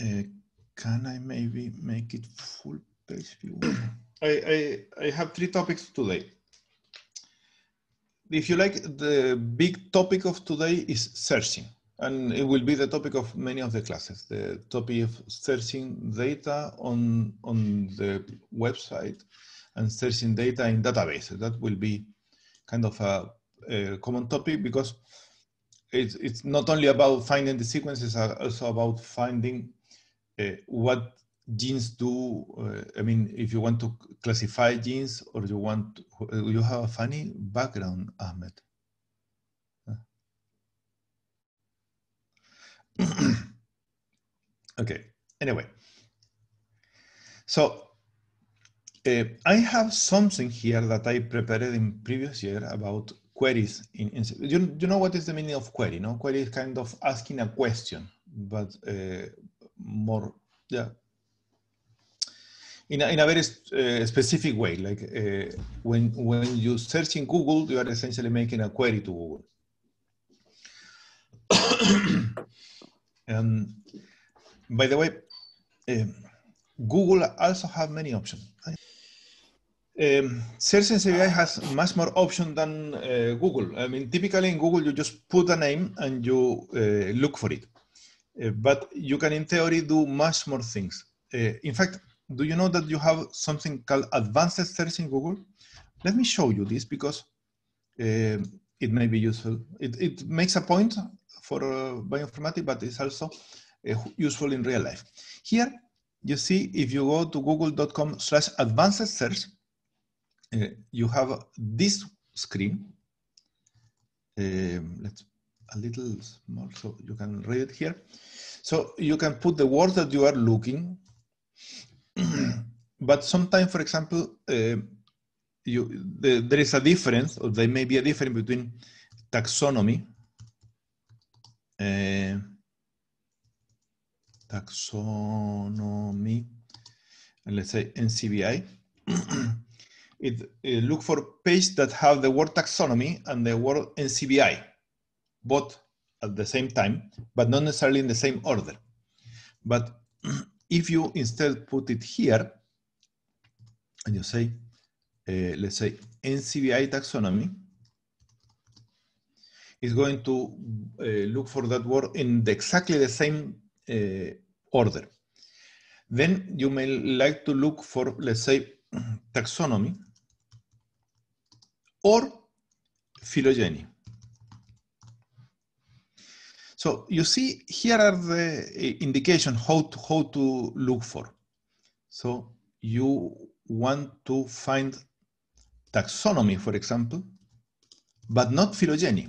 Uh, can I maybe make it full page view? I, I, I have three topics today. If you like, the big topic of today is searching, and it will be the topic of many of the classes. The topic of searching data on, on the website and searching data in databases. That will be kind of a, a common topic because it's, it's not only about finding the sequences, it's uh, also about finding uh, what genes do uh, i mean if you want to classify genes or you want to, uh, you have a funny background ahmed okay anyway so uh, i have something here that i prepared in previous year about queries in, in you, you know what is the meaning of query no query is kind of asking a question but uh, more yeah in a, in a very uh, specific way like uh, when when you search in google you are essentially making a query to google And um, by the way um, google also have many options um, search NCBI has much more options than uh, Google. I mean, typically in Google, you just put a name and you look for it. Uh, but you can, in theory, do much more things. Uh, in fact, do you know that you have something called advanced search in Google? Let me show you this because uh, it may be useful. It, it makes a point for uh, bioinformatics, but it's also uh, useful in real life. Here, you see, if you go to google.com slash advanced search, you have this screen. Um, let's a little more so you can read it here. So you can put the words that you are looking, but sometimes, for example, uh, you, the, there is a difference, or there may be a difference between taxonomy, uh, taxonomy, and let's say NCBI. it, it eh, look for pages that have the word taxonomy and the word NCBI both at the same time, but not necessarily in the same order. But if you instead put it here, and you say, uh, let's say NCBI taxonomy, is going to uh, look for that word in the, exactly the same uh, order. Then you may like to look for, let's say, taxonomy or phylogeny. So you see, here are the eh, indication how to, how to look for. So you want to find taxonomy, for example, but not phylogeny.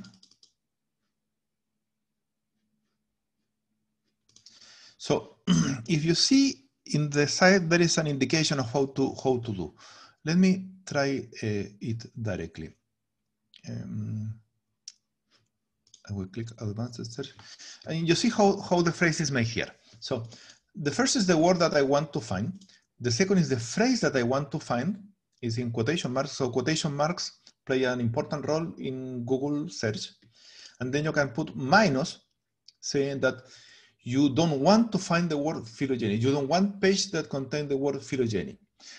So if you see in the side, there is an indication of how to, how to do. Let me try uh, it directly. Um, I will click advanced search. And you see how, how the phrase is made here. So the first is the word that I want to find. The second is the phrase that I want to find is in quotation marks. So quotation marks play an important role in Google search. And then you can put minus saying that you don't want to find the word phylogeny. You don't want page that contain the word phylogeny.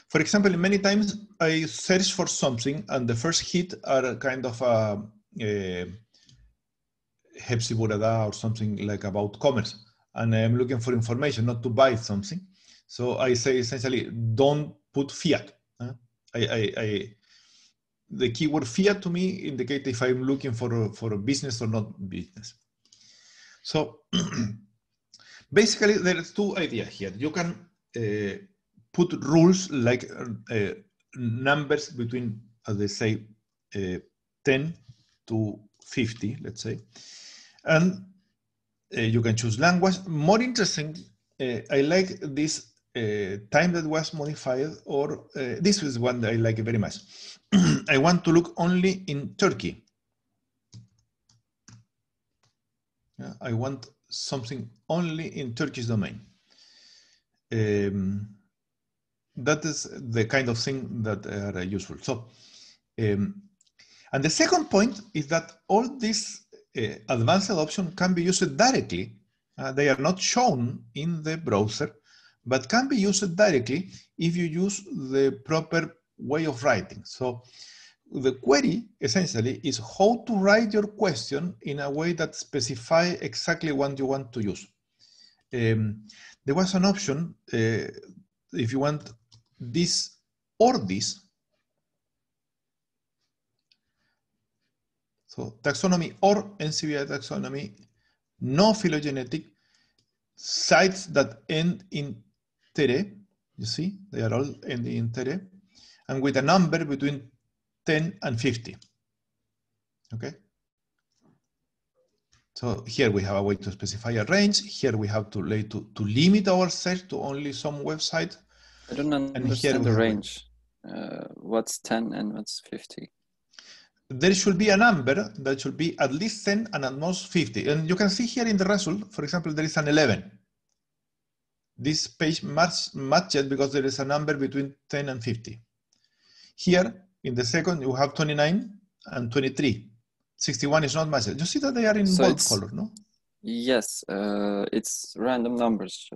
For example, many times I search for something and the first hit are kind of a, uh, a uh, Hepsiburada or something like about commerce, and I'm looking for information, not to buy something. So I say essentially, don't put fiat. Huh? I, I, I, the keyword fiat to me indicates if I'm looking for a, for a business or not business. So basically, there's two ideas here. You can uh, put rules like uh, numbers between, as they say, uh, 10 to 50, let's say, and uh, you can choose language. More interesting, uh, I like this uh, time that was modified or this is one that I like very much. I want to look only in Turkey. I want something only in Turkish domain. Um, that is the kind of thing that are useful. So, um, and the second point is that all these Eh, advanced options can be used directly. Uh, they are not shown in the browser, but can be used directly if you use the proper way of writing. So the query essentially is how to write your question in a way that specify exactly what you want to use. Um, there was an option uh, if you want this or this So taxonomy or NCBI taxonomy, no phylogenetic, sites that end in tere, you see, they are all ending in tere, and with a number between 10 and 50, okay? So here we have a way to specify a range. Here we have to lay to, to limit our search to only some website. I don't understand the range. Uh, what's 10 and what's 50? there should be a number that should be at least 10 and at most 50. And you can see here in the result, for example, there is an 11. This page match, matches because there is a number between 10 and 50. Here, in the second, you have 29 and 23. 61 is not matched. You see that they are in so bold color, no? Yes, uh, it's random numbers.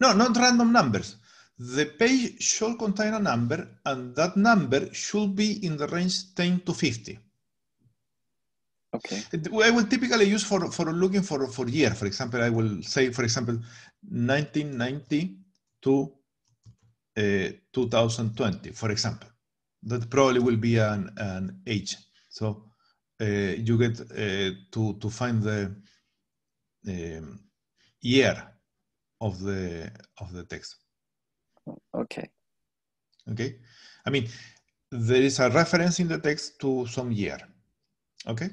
No, not random numbers. The page should contain a number and that number should be in the range 10 to 50. Okay. I will typically use for, for looking for, for year. For example, I will say, for example, 1990 to uh, 2020, for example. That probably will be an, an age. So uh, you get uh, to, to find the um, year of the, of the text. Okay. Okay. I mean, there is a reference in the text to some year. Okay.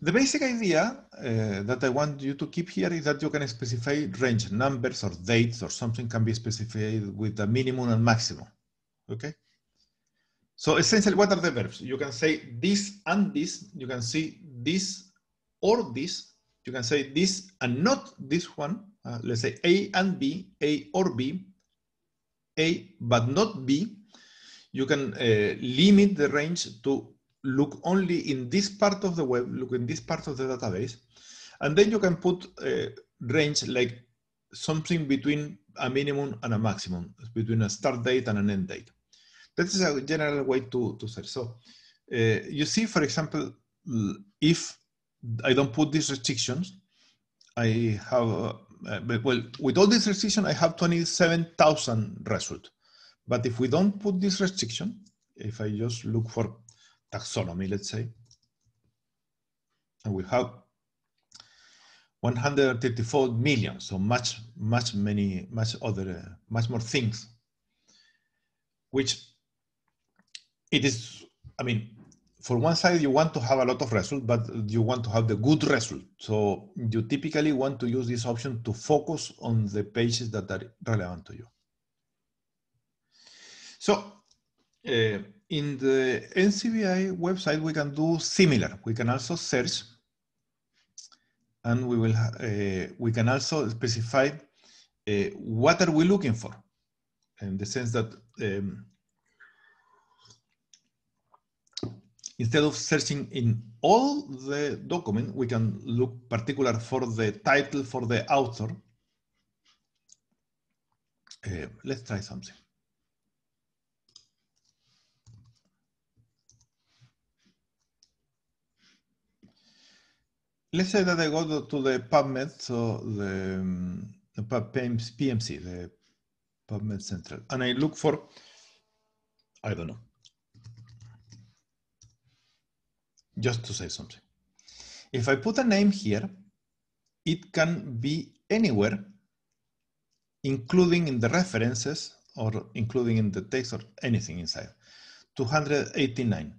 The basic idea uh, that I want you to keep here is that you can specify range numbers or dates or something can be specified with a minimum and maximum. Okay. So essentially, what are the verbs? You can say this and this. You can see this or this. You can say this and not this one uh, let's say A and B, A or B, A but not B, you can uh, limit the range to look only in this part of the web, look in this part of the database, and then you can put a uh, range like something between a minimum and a maximum, between a start date and an end date. That is a general way to, to search. So uh, you see, for example, if I don't put these restrictions, I have uh, uh, well, with all this restriction, I have 27,000 result. But if we don't put this restriction, if I just look for taxonomy, let's say, and we have 134 million, so much, much many, much other, uh, much more things, which it is, I mean, for one side, you want to have a lot of results, but you want to have the good result. So you typically want to use this option to focus on the pages that are relevant to you. So uh, in the NCBI website, we can do similar. We can also search and we will uh, we can also specify uh, what are we looking for in the sense that um, Instead of searching in all the document, we can look particular for the title, for the author. Uh, let's try something. Let's say that I go to the PubMed, so the, um, the PMC, the PubMed Central, and I look for, I don't know, just to say something. If I put a name here, it can be anywhere, including in the references or including in the text or anything inside. 289.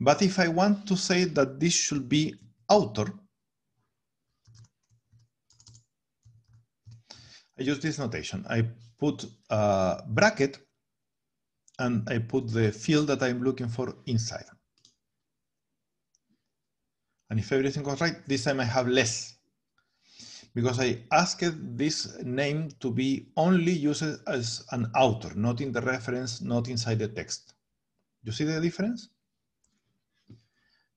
But if I want to say that this should be author, I use this notation. I put a bracket and I put the field that I'm looking for inside. And if everything goes right, this time I have less. Because I asked this name to be only used as an author, not in the reference, not inside the text. You see the difference?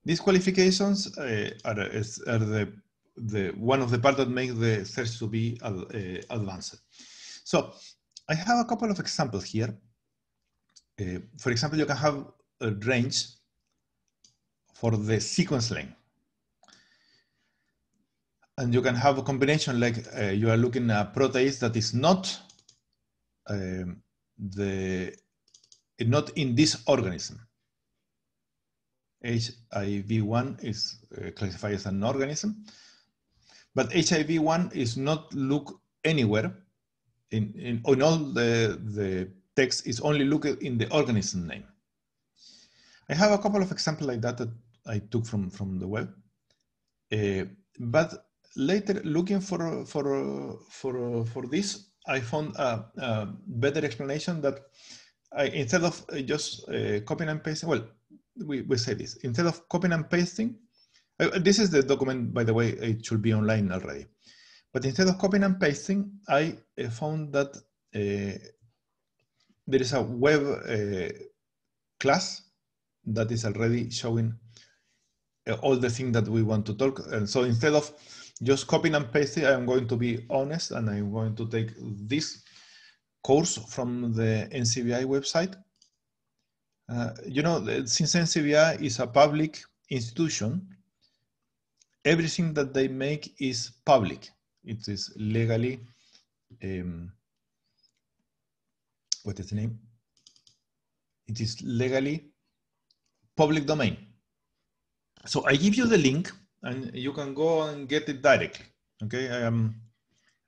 These qualifications uh, are, are the, the, one of the part that makes the search to be uh, uh, advanced. So I have a couple of examples here. Uh, for example, you can have a range for the sequence length and you can have a combination like uh, you are looking at protease that is not um, the not in this organism. HIV1 is uh, classified as an organism, but HIV1 is not look anywhere. In, in, in all the, the text is only look in the organism name. I have a couple of examples like that that I took from, from the web. Uh, but later looking for for for for this, I found a, a better explanation that I, instead of uh, just uh, copying and pasting, well, we, we say this instead of copying and pasting. Uh, uh, this is the document, by the way, it should be online already. But instead of copying and pasting, I found that uh, there is a web uh, class that is already showing all the things that we want to talk. And so instead of just copying and pasting. I am going to be honest and I'm going to take this course from the NCBI website. Uh, you know, since NCBI is a public institution, everything that they make is public. It is legally, um, what is the name? It is legally public domain. So I give you the link and you can go and get it directly. Okay, I am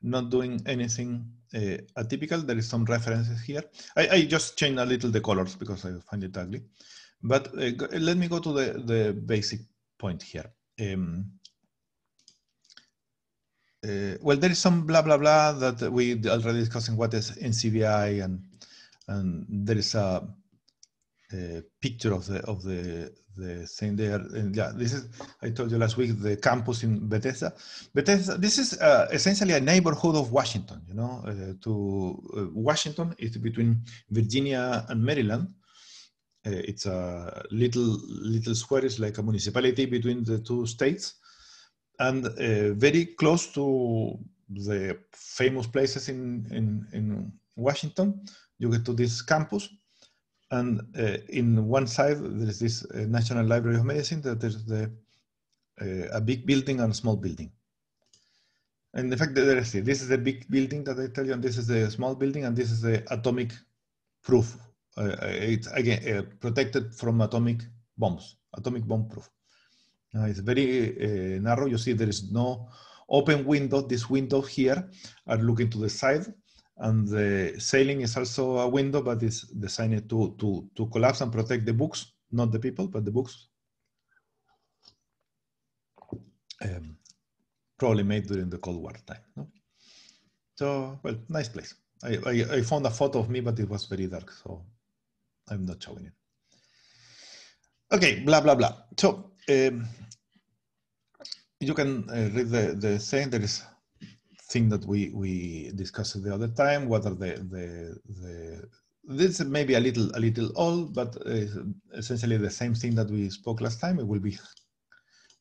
not doing anything uh, atypical. There is some references here. I, I just change a little the colors because I find it ugly. But uh, let me go to the, the basic point here. Um, uh, well, there is some blah, blah, blah that we already discussing what is NCBI and, and there is a uh, picture of the of the the thing there. And yeah, this is I told you last week the campus in Bethesda. Bethesda. This is uh, essentially a neighborhood of Washington. You know, uh, to uh, Washington is between Virginia and Maryland. Uh, it's a little little square. It's like a municipality between the two states, and uh, very close to the famous places in in in Washington. You get to this campus and uh, in one side, there is this uh, National Library of Medicine that there's the, uh, a big building and a small building. And the fact that there is this is the big building that I tell you, and this is the small building, and this is the atomic proof. Uh, uh, it's again uh, protected from atomic bombs, atomic bomb proof. it's very narrow. You see, there is no open window. This window here are looking to the side and the sailing is also a window, but it's designed to to to collapse and protect the books, not the people, but the books. Um, probably made during the Cold War time. No? So, well, nice place. I, I, I found a photo of me, but it was very dark, so I'm not showing it. Okay, blah, blah, blah. So, um, you can uh, read the, the saying. There is thing that we we discussed the other time. What are the the the this may be a little a little old, but uh, essentially the same thing that we spoke last time. It will be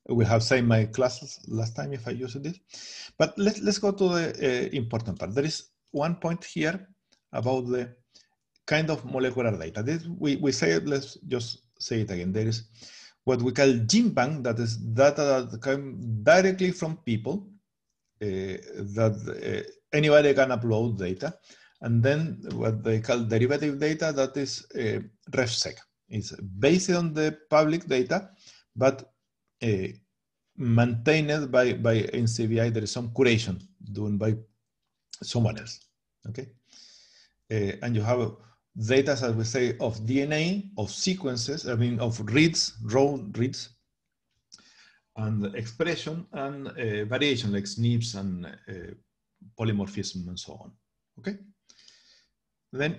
we will have saved my classes last time if I use this. But let, let's go to the uh, important part. There is one point here about the kind of molecular data. This, we, we say it, let's just say it again. There is what we call gene bank, that is data that come directly from people uh, that uh, anybody can upload data. And then what they call derivative data, that is uh, RefSec. It's based on the public data, but maintained by, by NCBI. there is some curation done by someone else, okay? Uh, and you have data, as we say, of DNA, of sequences, I mean, of reads, raw reads, and expression and uh, variation like SNPs and uh, polymorphism and so on. Okay. Then,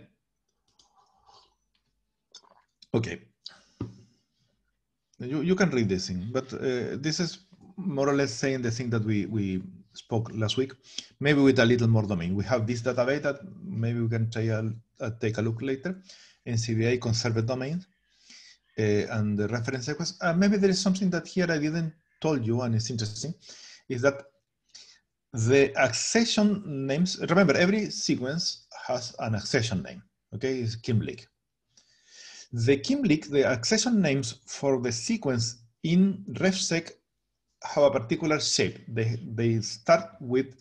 okay. You, you can read this thing, but uh, this is more or less saying the thing that we, we spoke last week, maybe with a little more domain. We have this database that maybe we can try a, a uh, take a look later in CBA conserved domains. Uh, and the reference sequence. Uh, maybe there is something that here I didn't told you, and it's interesting, is that the accession names, remember every sequence has an accession name, okay, it's Kimblick. The Kimblick, the accession names for the sequence in RefSec have a particular shape. They, they start with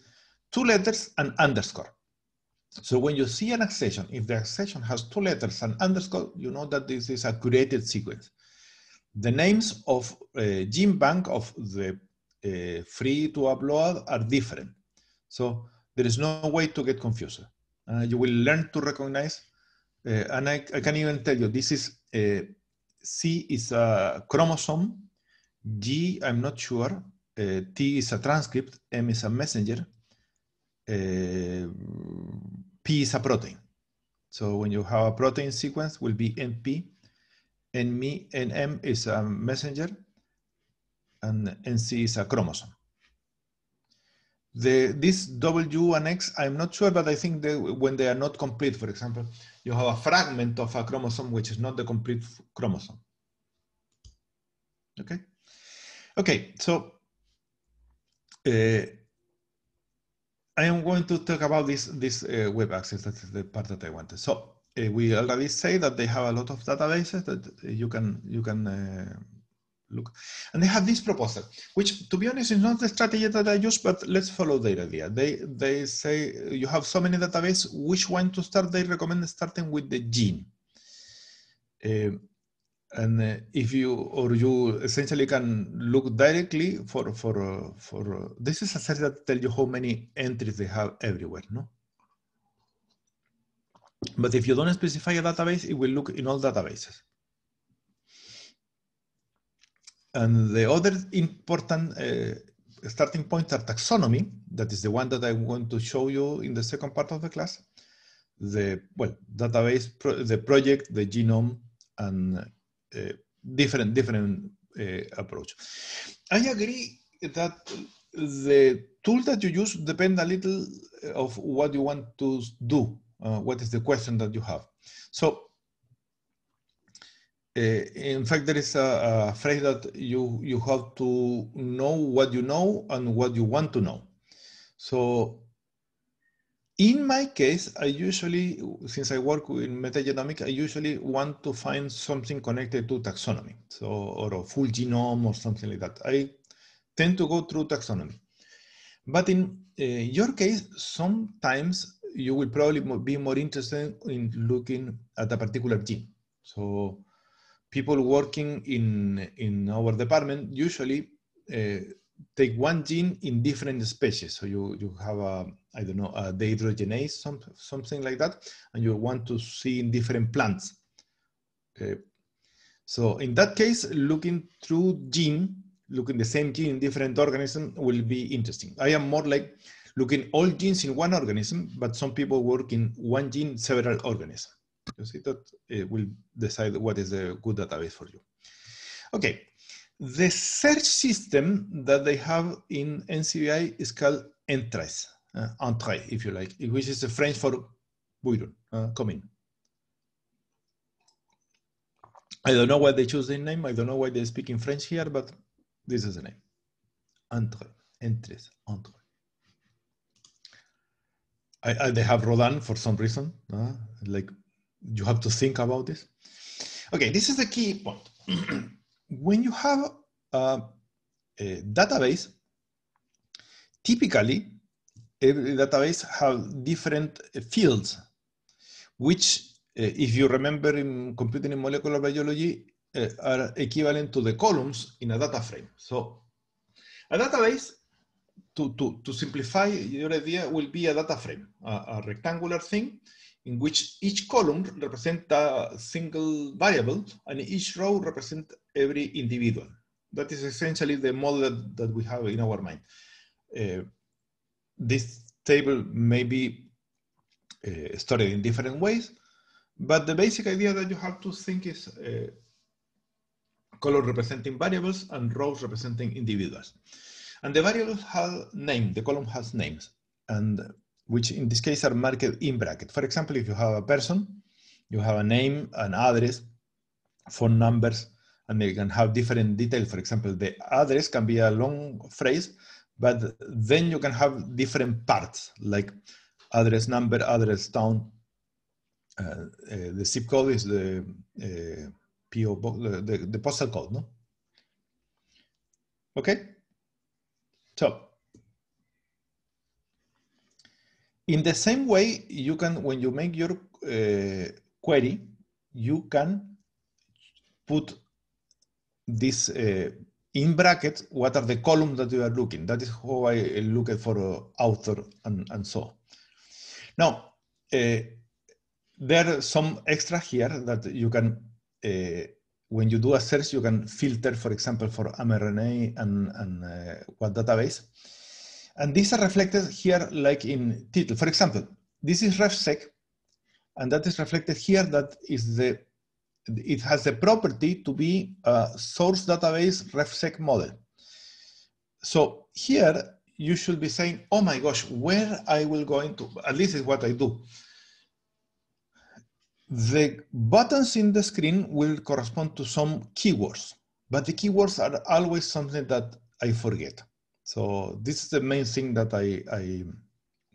two letters and underscore. So when you see an accession, if the accession has two letters and underscore, you know that this is a curated sequence. The names of uh, gene bank of the uh, free to upload are different. So there is no way to get confused. Uh, you will learn to recognize, uh, and I, I, can even tell you, this is, a, uh, C is a chromosome, G, I'm not sure, uh, T is a transcript, M is a messenger, P is a protein. So when you have a protein sequence, will be MP, and me and M is a messenger and NC is a chromosome. The, this W and X, I'm not sure, but I think they, when they are not complete, for example, you have a fragment of a chromosome which is not the complete chromosome. Okay? Okay, so uh, I am going to talk about this, this uh, web access, that's the part that I wanted. So Eh, we already say that they have a lot of databases that eh, you can you can uh, look. And they have this proposal, which to be honest is not the strategy that I use, but let's follow their idea. They they say you have so many databases, which one to start? They recommend starting with the gene. Uh, and uh, if you or you essentially can look directly for for uh, for this is a set that tells you how many entries they have everywhere no but if you don't specify a database, it will look in all databases. And the other important uh, starting point are taxonomy. That is the one that I want to show you in the second part of the class. The, well, database, pro the project, the genome, and uh, different, different uh, approach. I agree that the tool that you use depend a little of what you want to do uh, what is the question that you have. So uh, in fact, there is a, a, phrase that you, you have to know what you know and what you want to know. So in my case, I usually, since I work in metagenomics, I usually want to find something connected to taxonomy, so or a full genome or something like that. I tend to go through taxonomy. But in uh, your case, sometimes you will probably be more interested in looking at a particular gene. So people working in, in our department usually uh, take one gene in different species. So you, you have a, I don't know, a dehydrogenase, some, something like that, and you want to see in different plants. Okay. Eh, so in that case, looking through gene, looking the same gene in different organisms will be interesting. I am more like looking all genes in one organism, but some people work in one gene, several organisms. You see that eh, it will decide what is a good database for you. Okay, the search system that they have in NCBI is called Entres, uh, Entrée, if you like, which is the French for Bouillon, uh, come in. I don't know why they choose the name. I don't know why they speak in French here, but this is the name. Entre, entres, Entrez. I, I, they have Rodan for some reason. Uh, like you have to think about this. Okay, this is the key point. when you have a, a database, typically every database have different uh, fields, which uh, if you remember in computing in molecular biology, uh, are equivalent to the columns in a data frame. So a database to, to, to your idea will be a data frame, a, a rectangular thing in which each column represents a single variable and each row represents every individual. That is essentially the model that, that we have in our mind. Uh, this table may be uh, stored in different ways, but the basic idea that you have to think is uh, representing variables and rows representing individuals. And the variable has name, the column has names, and which in this case are marked in bracket. For example, if you have a person, you have a name, an address, phone numbers, and they can have different details. For example, the address can be a long phrase, but then you can have different parts like address number, address town. Uh, uh, the zip code is the uh, PO box, the, the, the postal code, no? Okay. So, in the same way, you can, when you make your uh, query, you can put this uh, in brackets, what are the columns that you are looking? That is how I look at for uh, author and, and so. Now, uh, there are some extra here that you can uh, when you do a search, you can filter, for example, for mRNA and, and uh, what database. And these are reflected here like in title. For example, this is refsec, and that is reflected here that is the, it has the property to be a source database refsec model. So here you should be saying, oh my gosh, where I will go into? at least is what I do. The buttons in the screen will correspond to some keywords, but the keywords are always something that I forget. So this is the main thing that I, I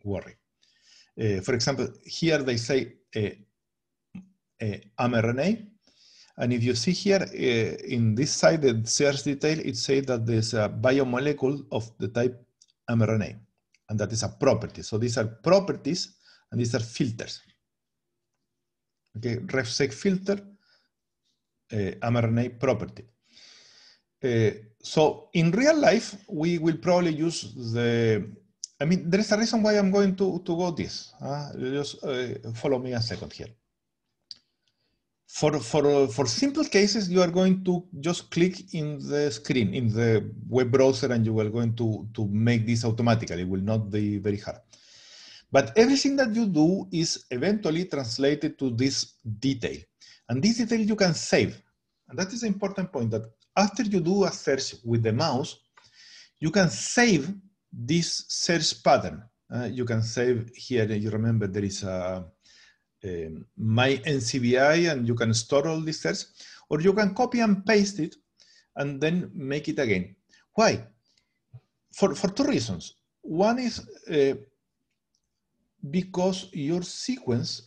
worry. Uh, for example, here they say uh, uh, mRNA. And if you see here uh, in this side, the search detail, it says that there's a biomolecule of the type mRNA, and that is a property. So these are properties and these are filters okay, refsec filter, uh, mRNA property. Uh, so in real life, we will probably use the, I mean, there is a reason why I'm going to, to go this. Uh, just uh, follow me a second here. For, for, for simple cases, you are going to just click in the screen, in the web browser, and you are going to, to make this automatically. It will not be very hard. But everything that you do is eventually translated to this detail. And this detail you can save. And that is an important point that after you do a search with the mouse, you can save this search pattern. Uh, you can save here, you remember there is a, uh, a um, my NCBI and you can store all these search, or you can copy and paste it and then make it again. Why? For, for two reasons. One is uh, because your sequence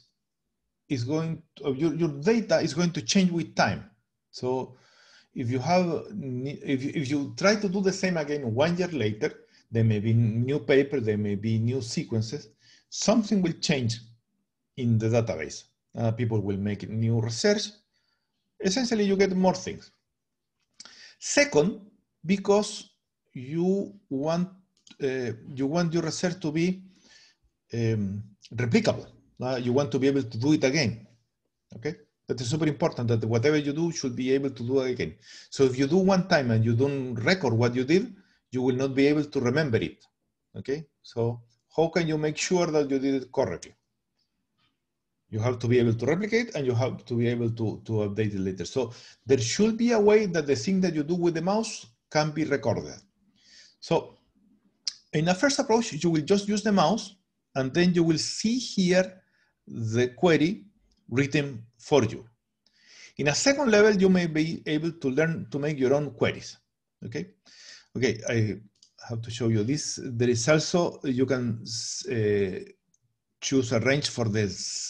is going to, your, your data is going to change with time. So if you have, if you, if you try to do the same again one year later, there may be new paper, there may be new sequences, something will change in the database. Uh, people will make new research. Essentially, you get more things. Second, because you want uh, you want your research to be um, replicable. Uh, you want to be able to do it again. Okay, that is super important that whatever you do should be able to do it again. So if you do one time and you don't record what you did, you will not be able to remember it. Okay, so how can you make sure that you did it correctly? You have to be able to replicate and you have to be able to, to update it later. So there should be a way that the thing that you do with the mouse can be recorded. So in a first approach, you will just use the mouse and then you will see here the query written for you. In a second level, you may be able to learn to make your own queries, okay? Okay, I have to show you this. There is also, you can uh, choose a range for the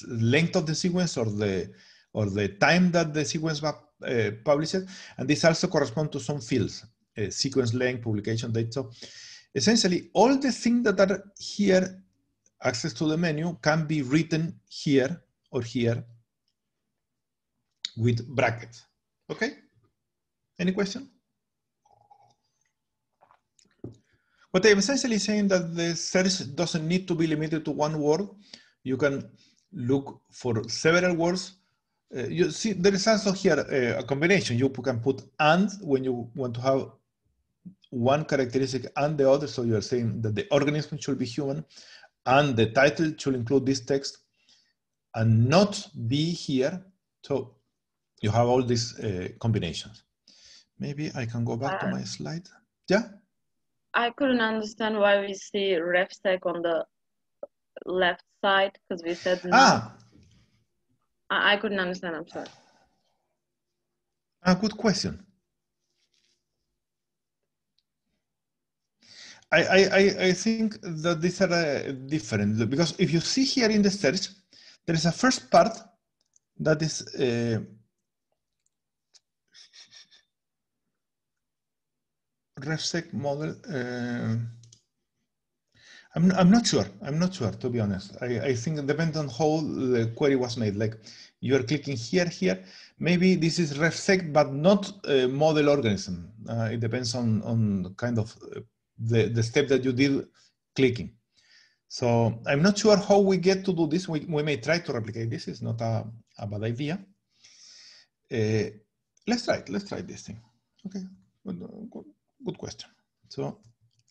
length of the sequence or the, or the time that the sequence was uh, published. And this also corresponds to some fields, uh, sequence length, publication date. So essentially all the things that are here access to the menu can be written here or here with brackets. Okay? Any question? What I'm essentially saying that the search doesn't need to be limited to one word. You can look for several words. Uh, you see, there is also here uh, a combination. You can put and when you want to have one characteristic and the other. So you are saying that the organism should be human and the title should include this text and not be here. So you have all these uh, combinations. Maybe I can go back uh, to my slide. Yeah. I couldn't understand why we see refsec on the left side because we said no. Ah. I, I couldn't understand. I'm sorry. A ah, good question. I, I, I think that these are uh, different because if you see here in the search, there is a first part that is uh, RefSec model. Uh, I'm, I'm not sure. I'm not sure, to be honest. I, I think it depends on how the query was made. Like you're clicking here, here. Maybe this is RefSec, but not model organism. Uh, it depends on, on kind of uh, the, the step that you did clicking. So I'm not sure how we get to do this. We, we may try to replicate this. It's not a, a bad idea. Uh, let's try it. Let's try this thing. Okay, good, good, good, question. So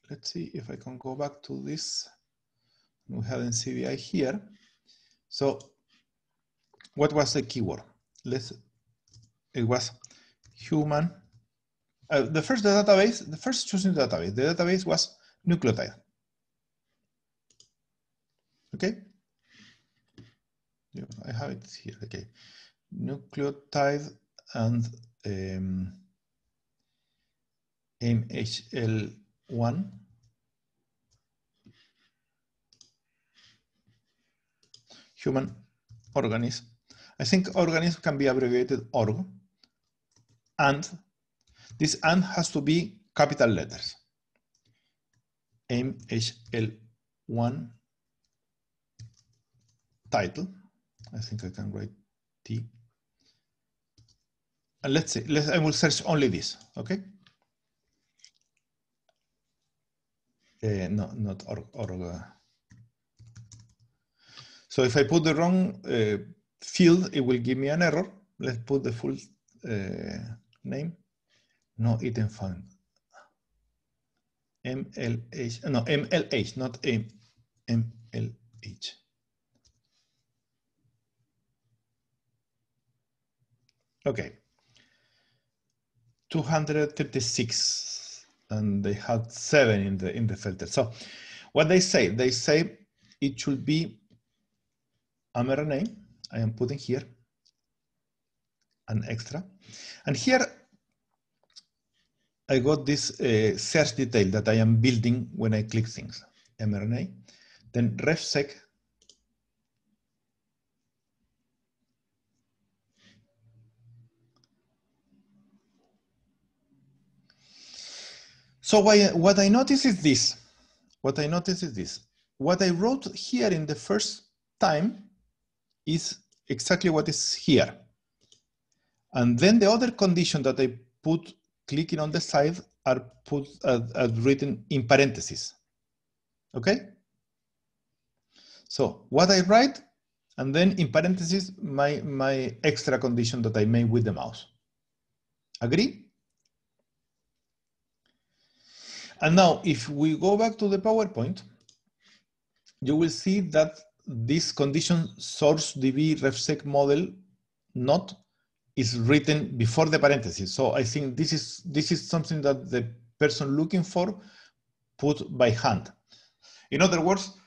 let's see if I can go back to this. We had in CVI here. So what was the keyword? Let's, it was human uh, the first database, the first chosen database, the database was nucleotide. Okay. Yeah, I have it here. Okay, nucleotide and um, MHL1. Human organism. I think organism can be abbreviated org. And this and has to be capital letters. MHL1 title. I think I can write T. And let's see, let's, I will search only this, okay? Uh, no, not org. uh. So if I put the wrong uh, field, it will give me an error. Let's put the full uh, name no item found. MLH, no, MLH, not M, MLH. Okay. 236 and they had seven in the in the filter. So what they say, they say it should be a name I am putting here an extra. And here I got this uh, search detail that I am building when I click things, mRNA. Then refsec So what I notice is this. What I notice is this. What I wrote here in the first time is exactly what is here. And then the other condition that I put clicking on the side are put uh, uh, written in parentheses. Okay? So what I write, and then in parentheses, my, my extra condition that I made with the mouse. Agree? And now if we go back to the PowerPoint, you will see that this condition source DB refsec model not is written before the parenthesis, So I think this is, this is something that the person looking for put by hand. In other words,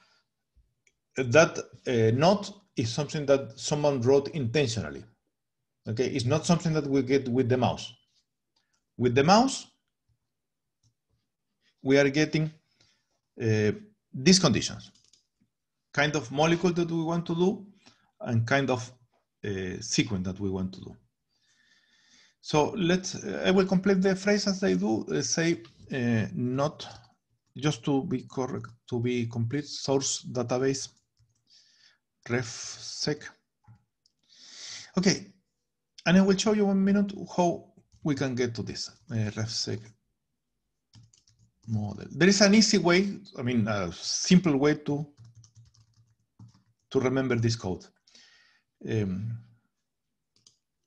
that uh, note is something that someone wrote intentionally. Okay, it's not something that we get with the mouse. With the mouse, we are getting uh, these conditions. Kind of molecule that we want to do and kind of uh, sequence that we want to do. So let's, I will complete the phrase as I do, uh, say uh, not, just to be correct, to be complete, source database refsec. Okay, and I will show you one minute how we can get to this uh, refsec model. There is an easy way, I mean, a simple way to to remember this code. Um,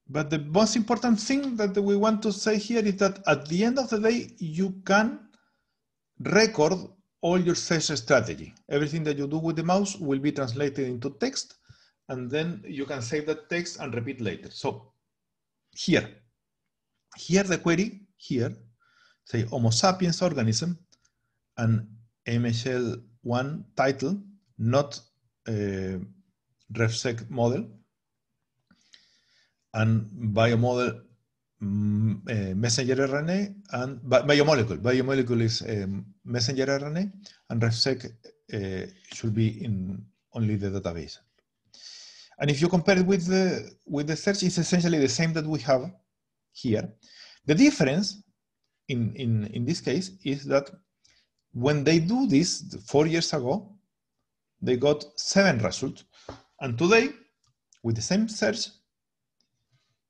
but the most important thing that we want to say here is that at the end of the day, you can record all your session strategy. Everything that you do with the mouse will be translated into text, and then you can save that text and repeat later. So here, here the query, here, say Homo sapiens organism, and MHL1 title, not uh, RefSec model and biomodel uh, mm, eh, messenger RNA and bi biomolecule. Biomolecule is um, messenger RNA, and RefSec uh, should be in only the database. And if you compare it with the with the search, it's essentially the same that we have here. The difference in in in this case is that when they do this four years ago, they got seven results, and today with the same search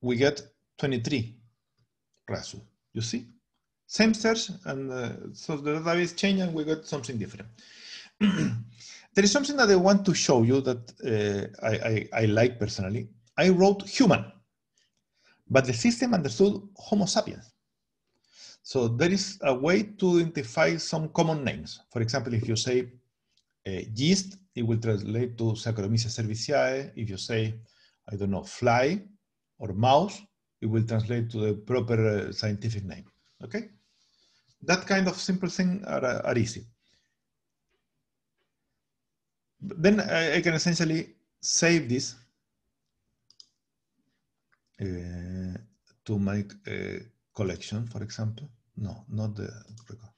we get 23 RASU. You see? Same search, and uh, so the database changed and we got something different. there is something that I want to show you that uh, I, I, I like personally. I wrote human, but the system understood Homo sapiens. So there is a way to identify some common names. For example, if you say uh, yeast, it will translate to Saccharomyces cerevisiae. If you say, I don't know, fly, or mouse, it will translate to the proper uh, scientific name, okay? That kind of simple thing are, uh, are easy. then I can essentially save this uh, to my uh, collection, for example. No, not the record.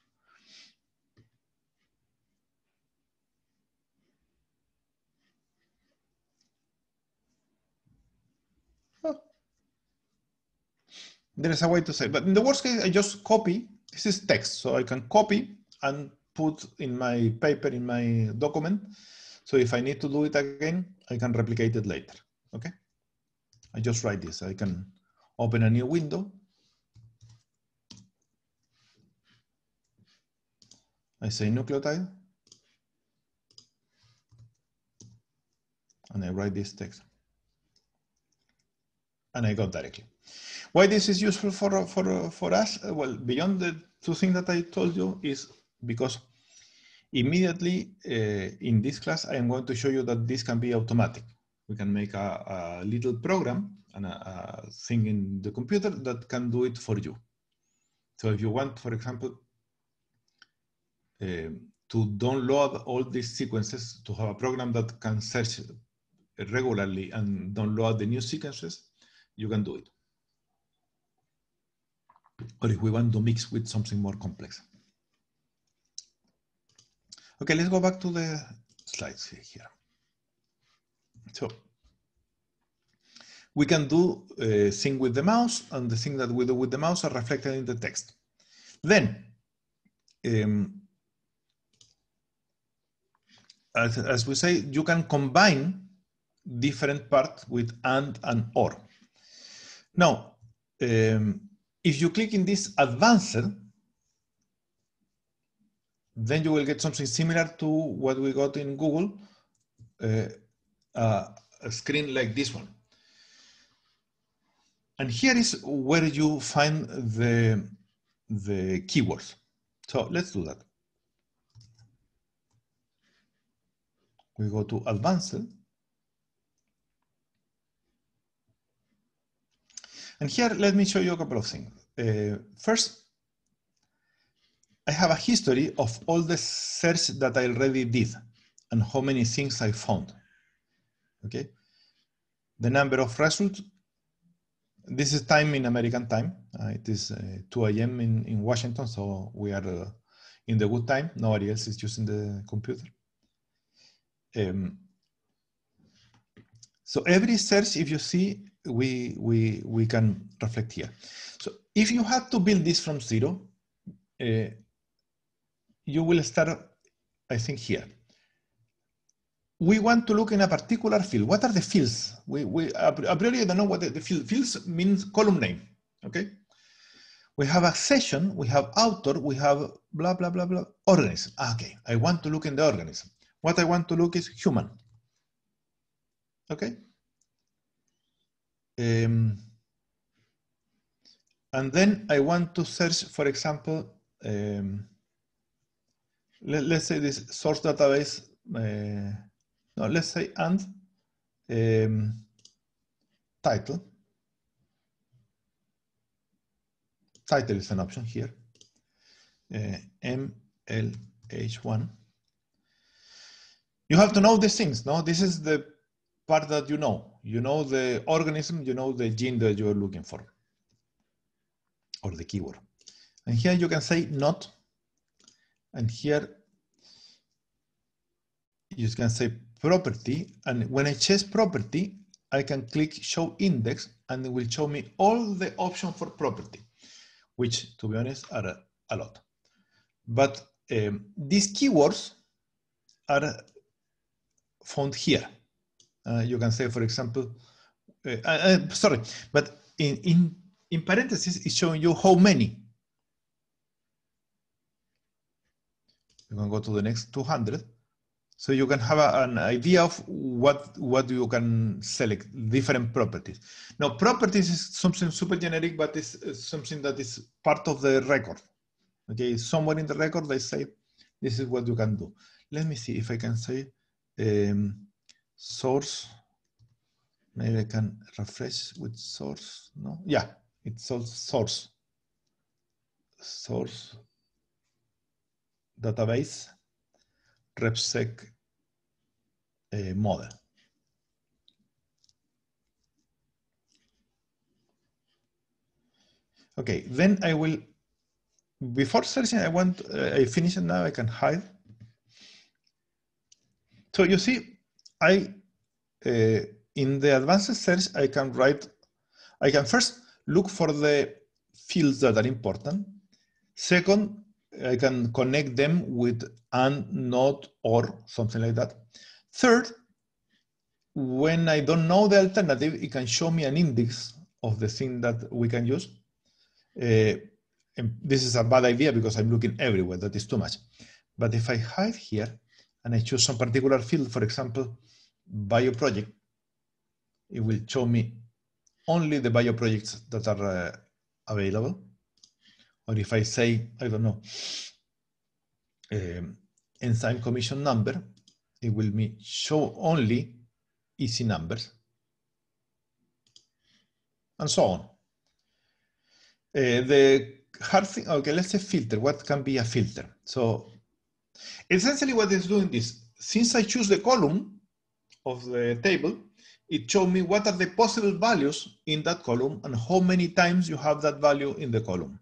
there's a way to say, but in the worst case, I just copy. This is text, so I can copy and put in my paper, in my document. So if I need to do it again, I can replicate it later, okay? I just write this. I can open a new window. I say nucleotide. And I write this text. And I go directly. Why this is useful for, for, for us? Uh, well, beyond the two things that I told you is because immediately uh, in this class, I am going to show you that this can be automatic. We can make a, a little program and a, a thing in the computer that can do it for you. So if you want, for example, uh, to download all these sequences, to have a program that can search regularly and download the new sequences, you can do it or if we want to mix with something more complex. Okay, let's go back to the slides here. So we can do a uh, thing with the mouse and the thing that we do with the mouse are reflected in the text. Then, um, as, as we say, you can combine different parts with and and or. Now, um, if you click in this advanced, then you will get something similar to what we got in Google, uh, uh, a screen like this one. And here is where you find the, the keywords. So let's do that. We go to advanced And here, let me show you a couple of things. Uh, first, I have a history of all the search that I already did and how many things I found, okay? The number of results, this is time in American time. Uh, it is uh, 2 a.m. In, in Washington, so we are uh, in the good time. Nobody else is using the computer. Um, so every search, if you see, we, we, we can reflect here. So if you had to build this from zero, uh, you will start, I think, here. We want to look in a particular field. What are the fields? We, we a priori, don't know what the, the field, fields means column name, okay? We have accession. we have author, we have blah, blah, blah, blah, organism. Ah, okay, I want to look in the organism. What I want to look is human, okay? Um, and then I want to search, for example, um, let, us say this source database, uh, no, let's say and um, title. Title is an option here, uh, eh, MLH1. You have to know these things, no? This is the part that you know. You know the organism, you know the gene that you are looking for, or the keyword. And here you can say not, and here you can say property, and when I choose property, I can click show index, and it will show me all the options for property, which to be honest are a, lot. But um, these keywords are found here. Uh, you can say, for example, uh, uh, sorry, but in, in, in parentheses, it's showing you how many. You can go to the next 200. So you can have a, an idea of what, what you can select, different properties. Now, properties is something super generic, but it's something that is part of the record. Okay, somewhere in the record, they say, this is what you can do. Let me see if I can say, um, source. Maybe I can refresh with source. No, yeah, it's all source. Source database repsec uh, model. Okay, then I will, before searching, I want, uh, I finish it now, I can hide. So you see, I uh, in the advanced search, I can write, I can first look for the fields that are important. Second, I can connect them with and, not, or, something like that. Third, when I don't know the alternative, it can show me an index of the thing that we can use. Uh, this is a bad idea because I'm looking everywhere, that is too much. But if I hide here and I choose some particular field, for example, bio project, it will show me only the bio projects that are uh, available. Or if I say, I don't know, um, enzyme commission number, it will be show only easy numbers and so on. Uh, the hard thing, okay, let's say filter. What can be a filter? So essentially what it's doing is, since I choose the column, of the table, it showed me what are the possible values in that column and how many times you have that value in the column.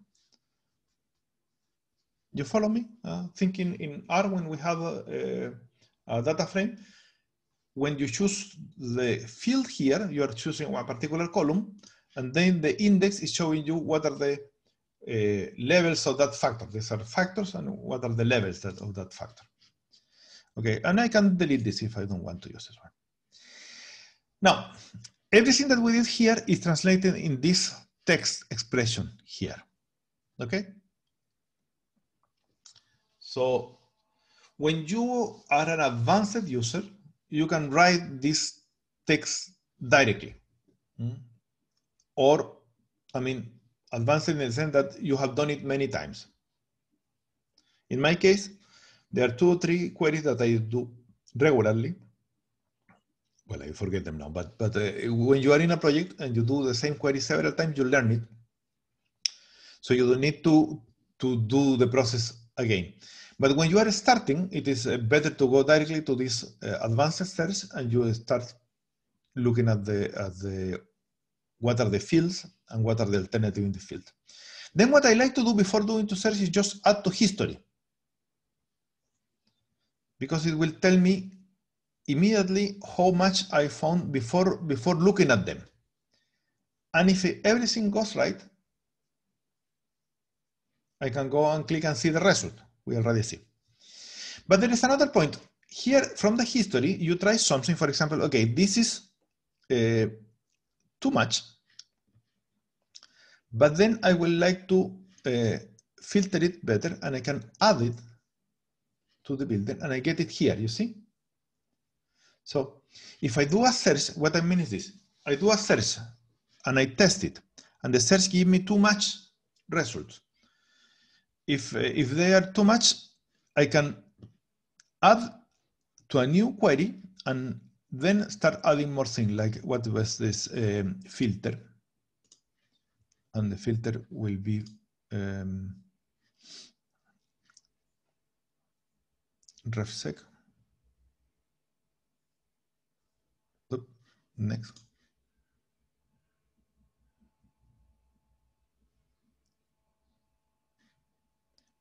You follow me? Uh, thinking in R when we have a, a, a, data frame, when you choose the field here, you are choosing one particular column, and then the index is showing you what are the uh, levels of that factor. These are factors and what are the levels that, of that factor. Okay, and I can delete this if I don't want to use this one. Now, everything that we did here is translated in this text expression here, okay? So when you are an advanced user, you can write this text directly. Mm? Or, I mean, advanced in the sense that you have done it many times. In my case, there are two or three queries that I do regularly. Well, I forget them now, but, but uh, when you are in a project and you do the same query several times, you learn it. So you don't need to, to do the process again. But when you are starting, it is uh, better to go directly to these uh, advanced steps and you start looking at the, at the, what are the fields and what are the alternative in the field. Then what I like to do before doing to search is just add to history because it will tell me immediately how much I found before, before looking at them. And if everything goes right, I can go and click and see the result we already see. But there is another point. Here, from the history, you try something, for example, okay, this is uh, too much, but then I will like to uh, filter it better and I can add it to the building and I get it here, you see? So if I do a search, what I mean is this. I do a search and I test it and the search give me too much results. If, if they are too much, I can add to a new query and then start adding more things like what was this um, filter and the filter will be um, refsec. Oop, next.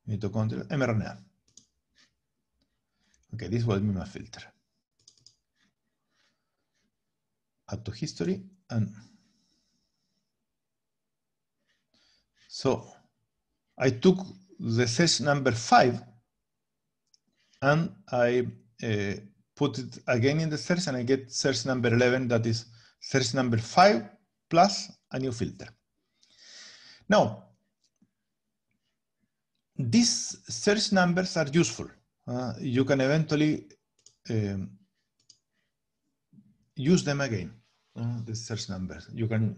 mitochondrial mRNA. Okay, this will be my filter. Auto history and so I took the session number five and I uh, put it again in the search and I get search number 11 that is search number five plus a new filter. Now, these search numbers are useful. Uh, you can eventually um, use them again, uh, the search numbers. You can,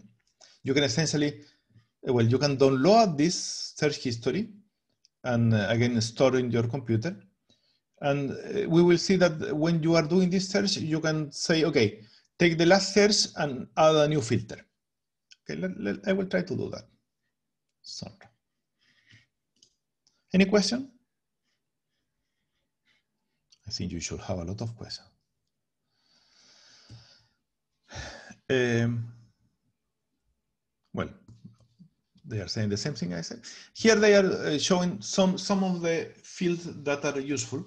you can essentially, uh, well, you can download this search history and uh, again store in your computer and uh, we will see that when you are doing this search, you can say, okay, take the last search and add a new filter. Okay, let, let, I will try to do that. Sorry. Any question? I think you should have a lot of questions. Um, well, they are saying the same thing I said. Here they are uh, showing some, some of the fields that are useful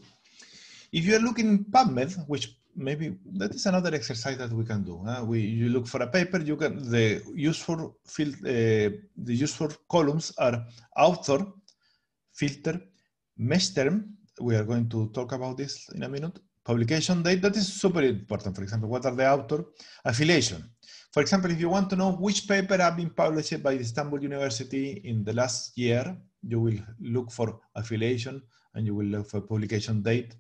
if you are looking in PubMed, which maybe that is another exercise that we can do. We you look for a paper. You can the useful field uh, the useful columns are author, filter, mesh term. We are going to talk about this in a minute. Publication date that is super important. For example, what are the author affiliation? For example, if you want to know which paper have been published by Istanbul University in the last year, you will look for affiliation and you will look for publication date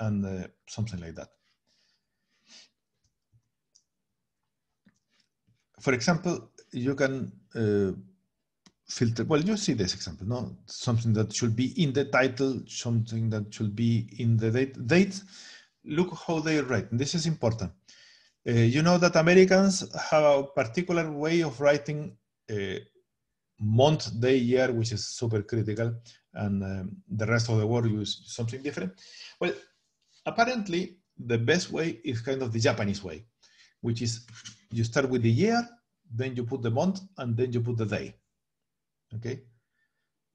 and uh, something like that. For example, you can uh, filter, well, you see this example, no? Something that should be in the title, something that should be in the date. date. Look how they write, this is important. Uh, you know that Americans have a particular way of writing uh, month, day, year, which is super critical, and um, the rest of the world use something different. Well, Apparently, the best way is kind of the Japanese way, which is you start with the year, then you put the month, and then you put the day. Okay?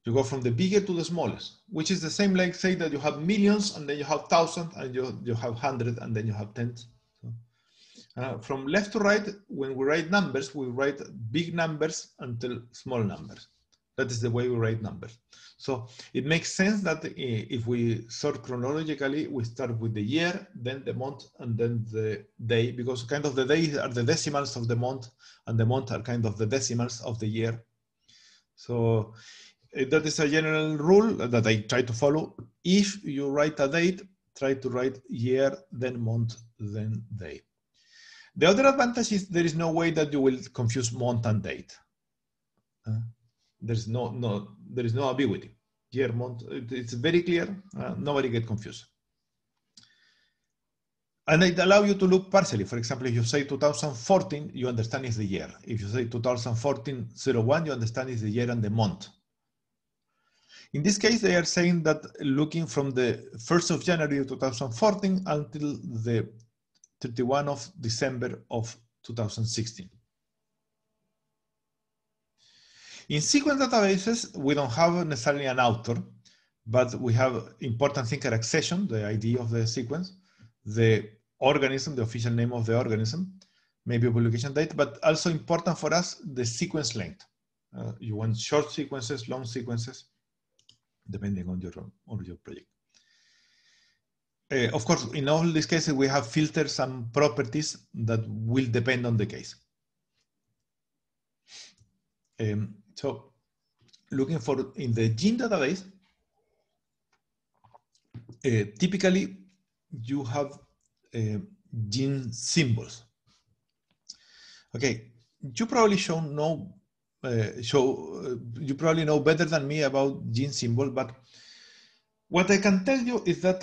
You go from the biggest to the smallest, which is the same like say that you have millions and then you have thousands and you, you have hundred and then you have tens. So, uh, from left to right, when we write numbers, we write big numbers until small numbers. That is the way we write numbers. So it makes sense that eh, if we sort chronologically, we start with the year, then the month, and then the day, because kind of the days are the decimals of the month, and the month are kind of the decimals of the year. So eh, that is a general rule that I try to follow. If you write a date, try to write year, then month, then day. The other advantage is there is no way that you will confuse month and date. Uh, there's no, no, there is no ambiguity. month it's very clear, uh, nobody get confused. And it allow you to look partially. For example, if you say 2014, you understand is the year. If you say 2014 01, you understand is the year and the month. In this case, they are saying that looking from the 1st of January 2014 until the 31 of December of 2016. In SQL databases, we don't have necessarily an author, but we have important things like accession, the ID of the sequence, the organism, the official name of the organism, maybe publication date, but also important for us, the sequence length. Uh, you want short sequences, long sequences, depending on your, on your project. Uh, of course, in all these cases, we have filters and properties that will depend on the case. Um, so looking for in the gene database, uh, typically you have uh, gene symbols. Okay, you probably show know, uh, eh, show, you probably know better than me about gene symbol, but what I can tell you is that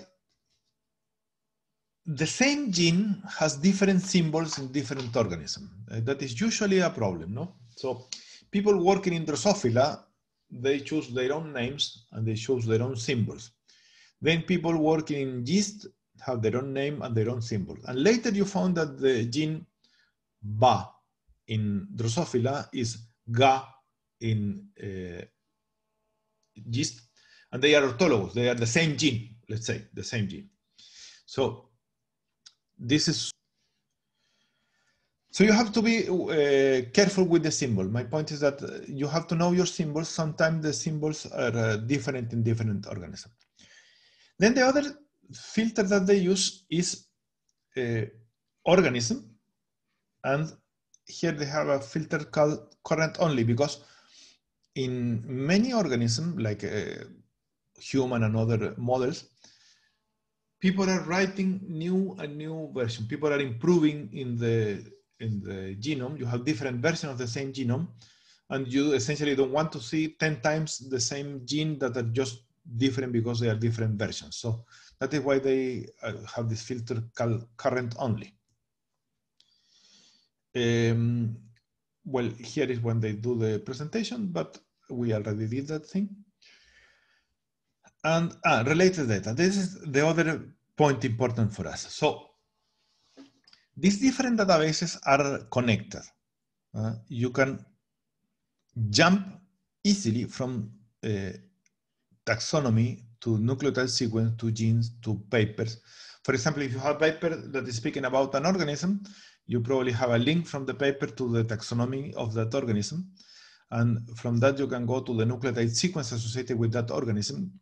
the same gene has different symbols in different organisms. that is usually a problem, no? So people working in Drosophila, they choose their own names and they choose their own symbols. Then people working in yeast have their own name and their own symbol. And later you found that the gene Ba in Drosophila is Ga in uh, yeast, and they are orthologous. They are the same gene, let's say, the same gene. So this is so you have to be uh, careful with the symbol. My point is that uh, you have to know your symbols. Sometimes the symbols are uh, different in different organisms. Then the other filter that they use is uh, organism. And here they have a filter called current only because in many organisms like uh, human and other models, people are writing new and new version. People are improving in the in the genome, you have different versions of the same genome, and you essentially don't want to see 10 times the same gene that are just different because they are different versions. So that is why they uh, have this filter called current only. Um, well, here is when they do the presentation, but we already did that thing. And ah, related data, this is the other point important for us. So these different databases are connected. Uh, you can jump easily from uh, taxonomy to nucleotide sequence to genes to papers. For example, if you have a paper that is speaking about an organism, you probably have a link from the paper to the taxonomy of that organism. And from that, you can go to the nucleotide sequence associated with that organism,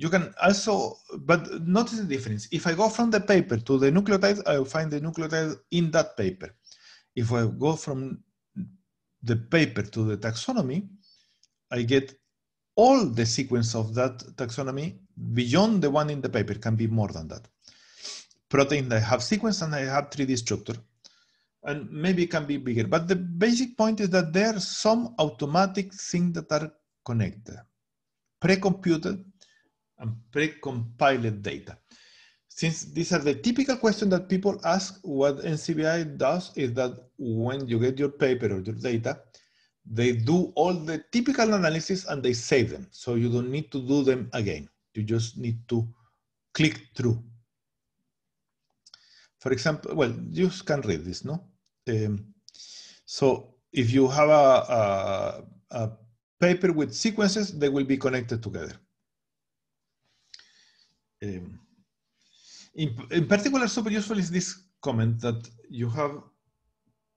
you can also, but notice the difference. If I go from the paper to the nucleotide, I will find the nucleotide in that paper. If I go from the paper to the taxonomy, I get all the sequence of that taxonomy beyond the one in the paper can be more than that. Protein, I have sequence and I have 3D structure and maybe it can be bigger. But the basic point is that there are some automatic things that are connected, pre-computed and pre-compiled data. Since these are the typical questions that people ask, what NCBI does is that when you get your paper or your data, they do all the typical analysis and they save them. So you don't need to do them again. You just need to click through. For example, well, you can read this, no? Um, so if you have a, a, a paper with sequences, they will be connected together. Um, in, in particular, super useful is this comment that you have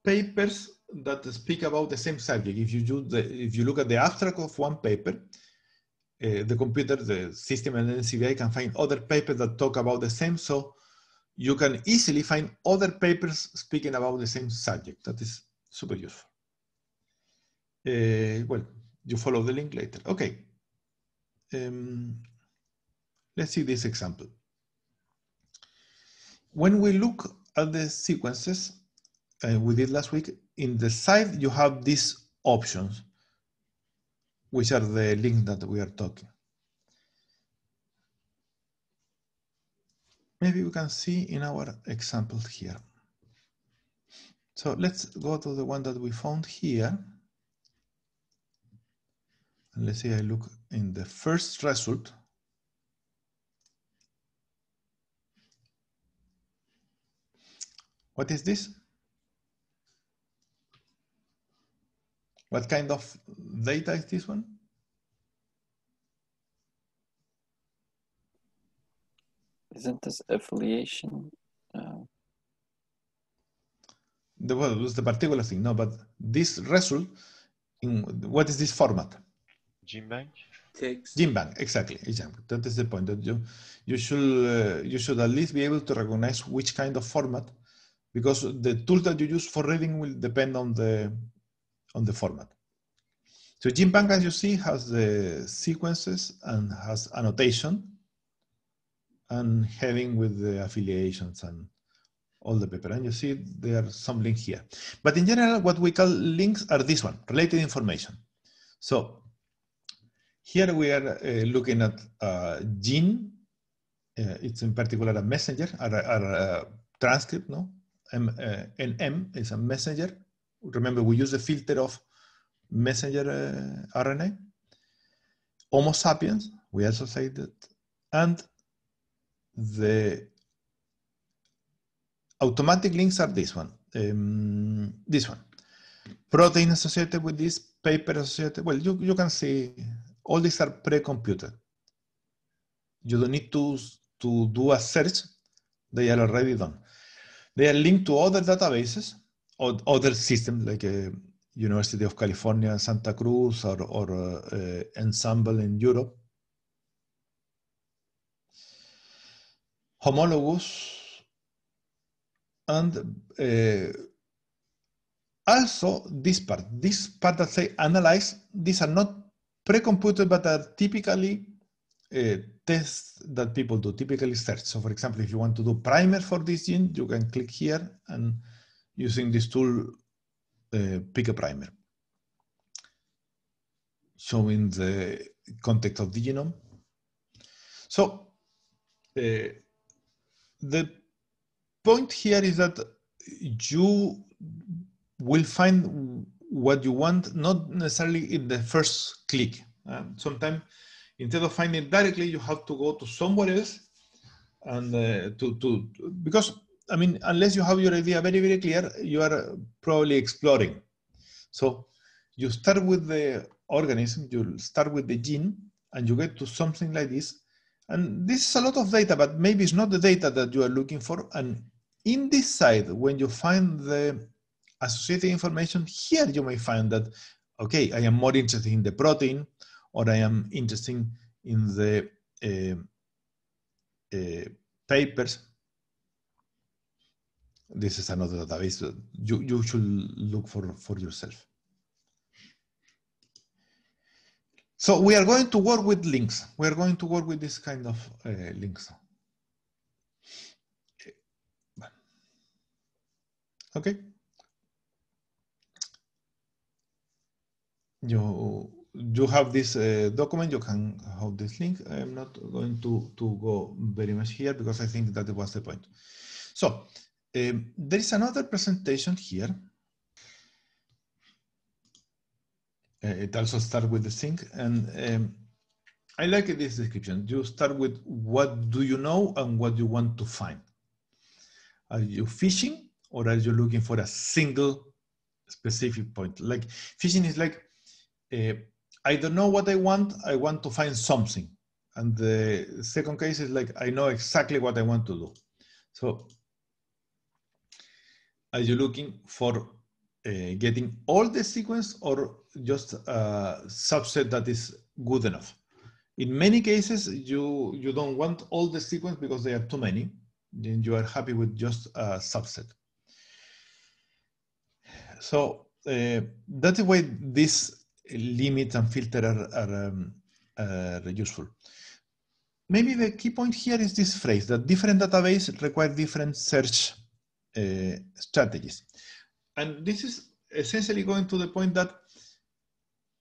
papers that speak about the same subject. If you do the, if you look at the abstract of one paper, uh, the computer, the system, and NCBI can find other papers that talk about the same. So you can easily find other papers speaking about the same subject. That is super useful. Uh, well, you follow the link later. Okay. Um, Let's see this example. When we look at the sequences uh, we did last week, in the side you have these options, which are the links that we are talking. Maybe we can see in our example here. So let's go to the one that we found here. And let's say I look in the first result. What is this? What kind of data is this one? Isn't this affiliation? Uh... The, well, it was the particular thing, no, but this result in what is this format? GymBank. Text. GymBank, exactly, exactly. That is the point that you you should uh, you should at least be able to recognize which kind of format because the tools that you use for reading will depend on the, on the format. So GenBank, as you see, has the sequences and has annotation and heading with the affiliations and all the paper. And you see there are some links here. But in general, what we call links are this one, related information. So here we are uh, looking at uh, gene. Uh, it's in particular a messenger, or, a transcript, no? uh, eh, NM is a messenger. Remember, we use the filter of messenger uh, eh, RNA. Homo sapiens, we also say that, and the automatic links are this one, um, this one. Protein associated with this, paper associated, well, you, you can see all these are pre-computed. You don't need to, to do a search, they are already done. They are linked to other databases or other systems like uh, University of California, Santa Cruz, or, or uh, uh, Ensemble in Europe. Homologous and uh, also this part, this part that say analyze, these are not pre-computed but are typically Eh, tests that people do, typically search. So for example, if you want to do primer for this gene, you can click here and using this tool, uh, pick a primer. Showing the context of the genome. So uh, the point here is that you will find what you want, not necessarily in the first click. Um, sometimes Instead of finding directly, you have to go to somewhere else and uh, to, to, because, I mean, unless you have your idea very, very clear, you are probably exploring. So you start with the organism, you start with the gene, and you get to something like this. And this is a lot of data, but maybe it's not the data that you are looking for. And in this side, when you find the associated information, here you may find that, okay, I am more interested in the protein, or I am interested in the uh, uh, papers. This is another database. You, you should look for, for yourself. So we are going to work with links. We are going to work with this kind of uh, links. Okay. You you have this uh, document, you can have this link. I'm not going to, to go very much here because I think that was the point. So um, there is another presentation here. Uh, it also starts with the sink, and um, I like this description. You start with what do you know and what you want to find. Are you fishing or are you looking for a single specific point? Like fishing is like uh, I don't know what I want. I want to find something. And the second case is like, I know exactly what I want to do. So are you looking for uh, getting all the sequence or just a subset that is good enough? In many cases, you, you don't want all the sequence because they are too many. Then you are happy with just a subset. So uh, that's why this limit and filter are, are, um, are uh, useful. Maybe the key point here is this phrase that different databases require different search uh, strategies. And this is essentially going to the point that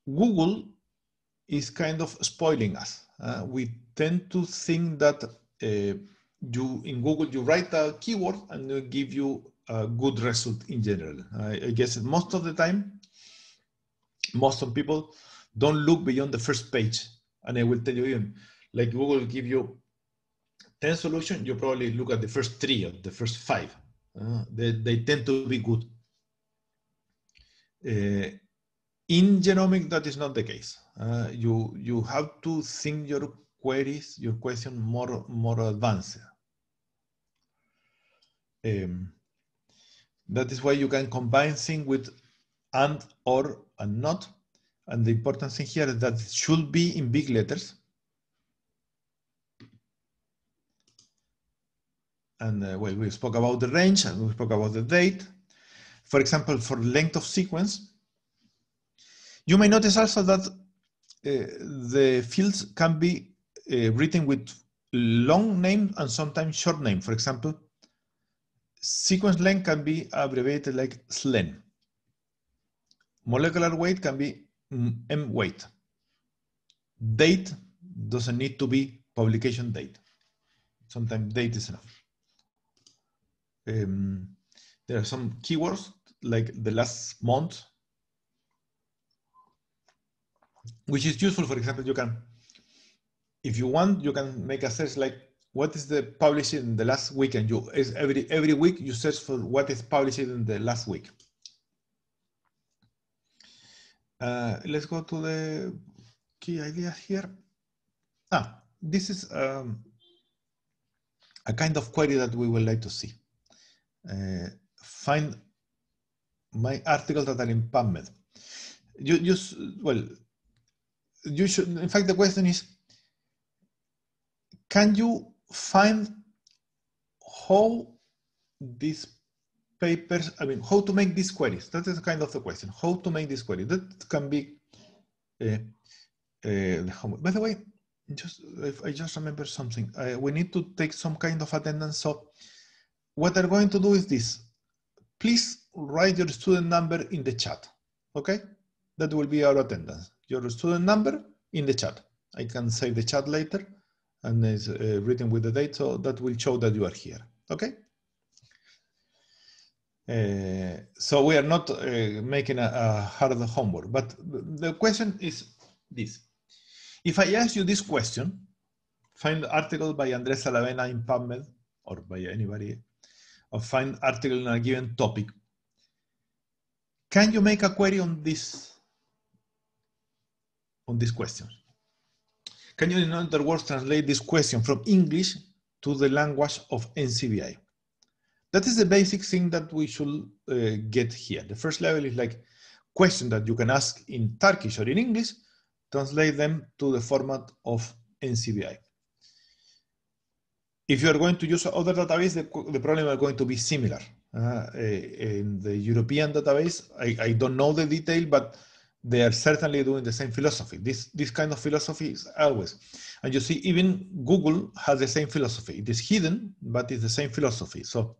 Google is kind of spoiling us. Uh, we tend to think that uh, you in Google you write a keyword and you give you a good result in general. I, guess most of the time most of people don't look beyond the first page. And I will tell you even, like Google give you 10 solutions, you probably look at the first three or the first five. Uh, they, they tend to be good. Uh, in genomic, that is not the case. Uh, you, you have to think your queries, your question more, more advanced. Um, that is why you can combine things with and, or, and not. And the important thing here is that it should be in big letters. And uh, well, we spoke about the range and we spoke about the date. For example, for length of sequence, you may notice also that uh, the fields can be uh, written with long name and sometimes short name. For example, sequence length can be abbreviated like SLEN. Molecular weight can be M weight. Date doesn't need to be publication date. Sometimes date is enough. Um, there are some keywords like the last month, which is useful. For example, you can, if you want, you can make a search like what is the published in the last week, and you is every every week you search for what is published in the last week. Uh, let's go to the key ideas here. Ah, this is um, a kind of query that we would like to see. Uh, find my articles that are in PubMed. You, you, well, you should, in fact, the question is, can you find how this papers, I mean, how to make these queries. That is kind of the question, how to make these queries. That can be, uh, uh, by the way, just if I just remember something, uh, we need to take some kind of attendance. So what I'm going to do is this, please write your student number in the chat, okay? That will be our attendance, your student number in the chat. I can save the chat later and it's uh, written with the date, so that will show that you are here, okay? Uh, so we are not uh, making a, a, hard homework, but the question is this. If I ask you this question, find article by Andres Alavena in PubMed or by anybody, or find article in a given topic, can you make a query on this, on this question? Can you, in other words, translate this question from English to the language of NCBI? That is the basic thing that we should uh, get here. The first level is like question that you can ask in Turkish or in English, translate them to the format of NCBI. If you are going to use other database, the, the problem are going to be similar. Uh, eh, in the European database, I, I don't know the detail, but they are certainly doing the same philosophy. This, this kind of philosophy is always. And you see, even Google has the same philosophy. It is hidden, but it's the same philosophy. So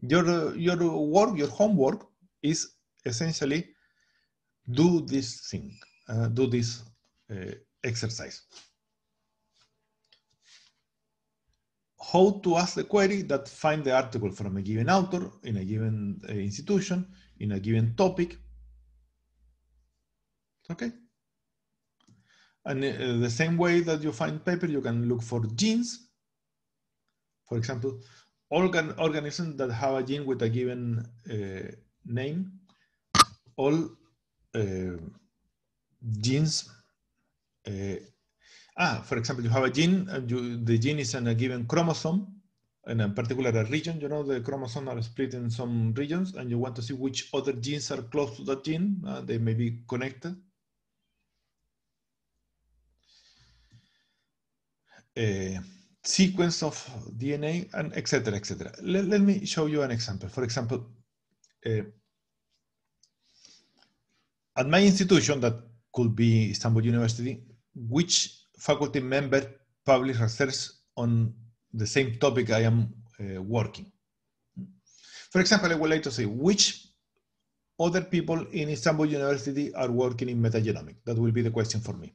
your, your work, your homework is essentially do this thing, uh, do this uh, exercise. How to ask the query that find the article from a given author in a given uh, institution, in a given topic. Okay. And uh, the same way that you find paper, you can look for genes. For example, organ, organisms that have a gene with a given uh, name, all uh, genes. Uh, ah, for example, you have a gene, and you, the gene is in a given chromosome, in a particular region. You know, the chromosomes are split in some regions, and you want to see which other genes are close to that gene. Uh, they may be connected. Uh, sequence of DNA, and etc. etc. Let, let, me show you an example. For example, uh, at my institution, that could be Istanbul University, which faculty member published research on the same topic I am uh, working? For example, I would like to say which other people in Istanbul University are working in metagenomics. That will be the question for me.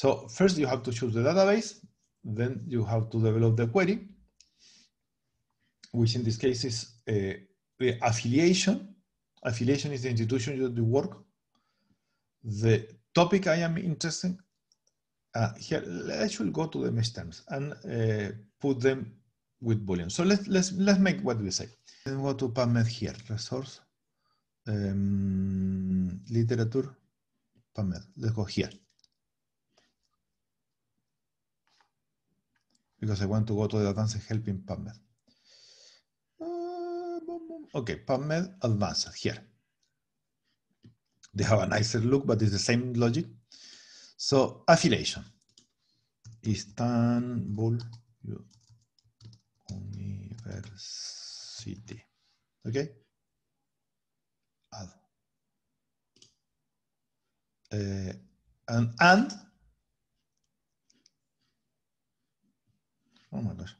So first you have to choose the database, then you have to develop the query, which in this case is uh, the affiliation. Affiliation is the institution you do work. The topic I am interested uh, here, I should go to the mesh terms and uh, put them with Boolean. So let's, let's, let's make what we say. Then go to PubMed here, resource, um, literature, PubMed. Let's go here. because I want to go to the advanced helping PubMed. Ah, okay, PubMed advanced here. They have a nicer look, but it's the same logic. So affiliation. Istanbul University. Okay. Add. Uh, eh, and, and Oh my gosh!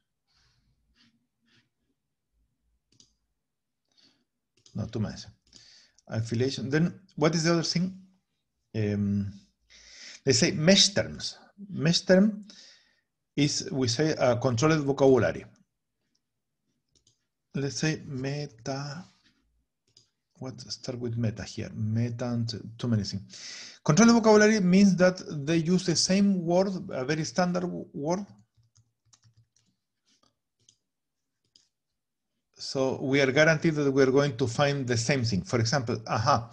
Not too much. Affiliation. Then what is the other thing? Um, they say mesh terms. Mesh term is, we say, a uh, controlled vocabulary. Let's say meta what start with meta here meta and too many things Controlled vocabulary means that they use the same word a very standard word So we are guaranteed that we are going to find the same thing. For example, aha,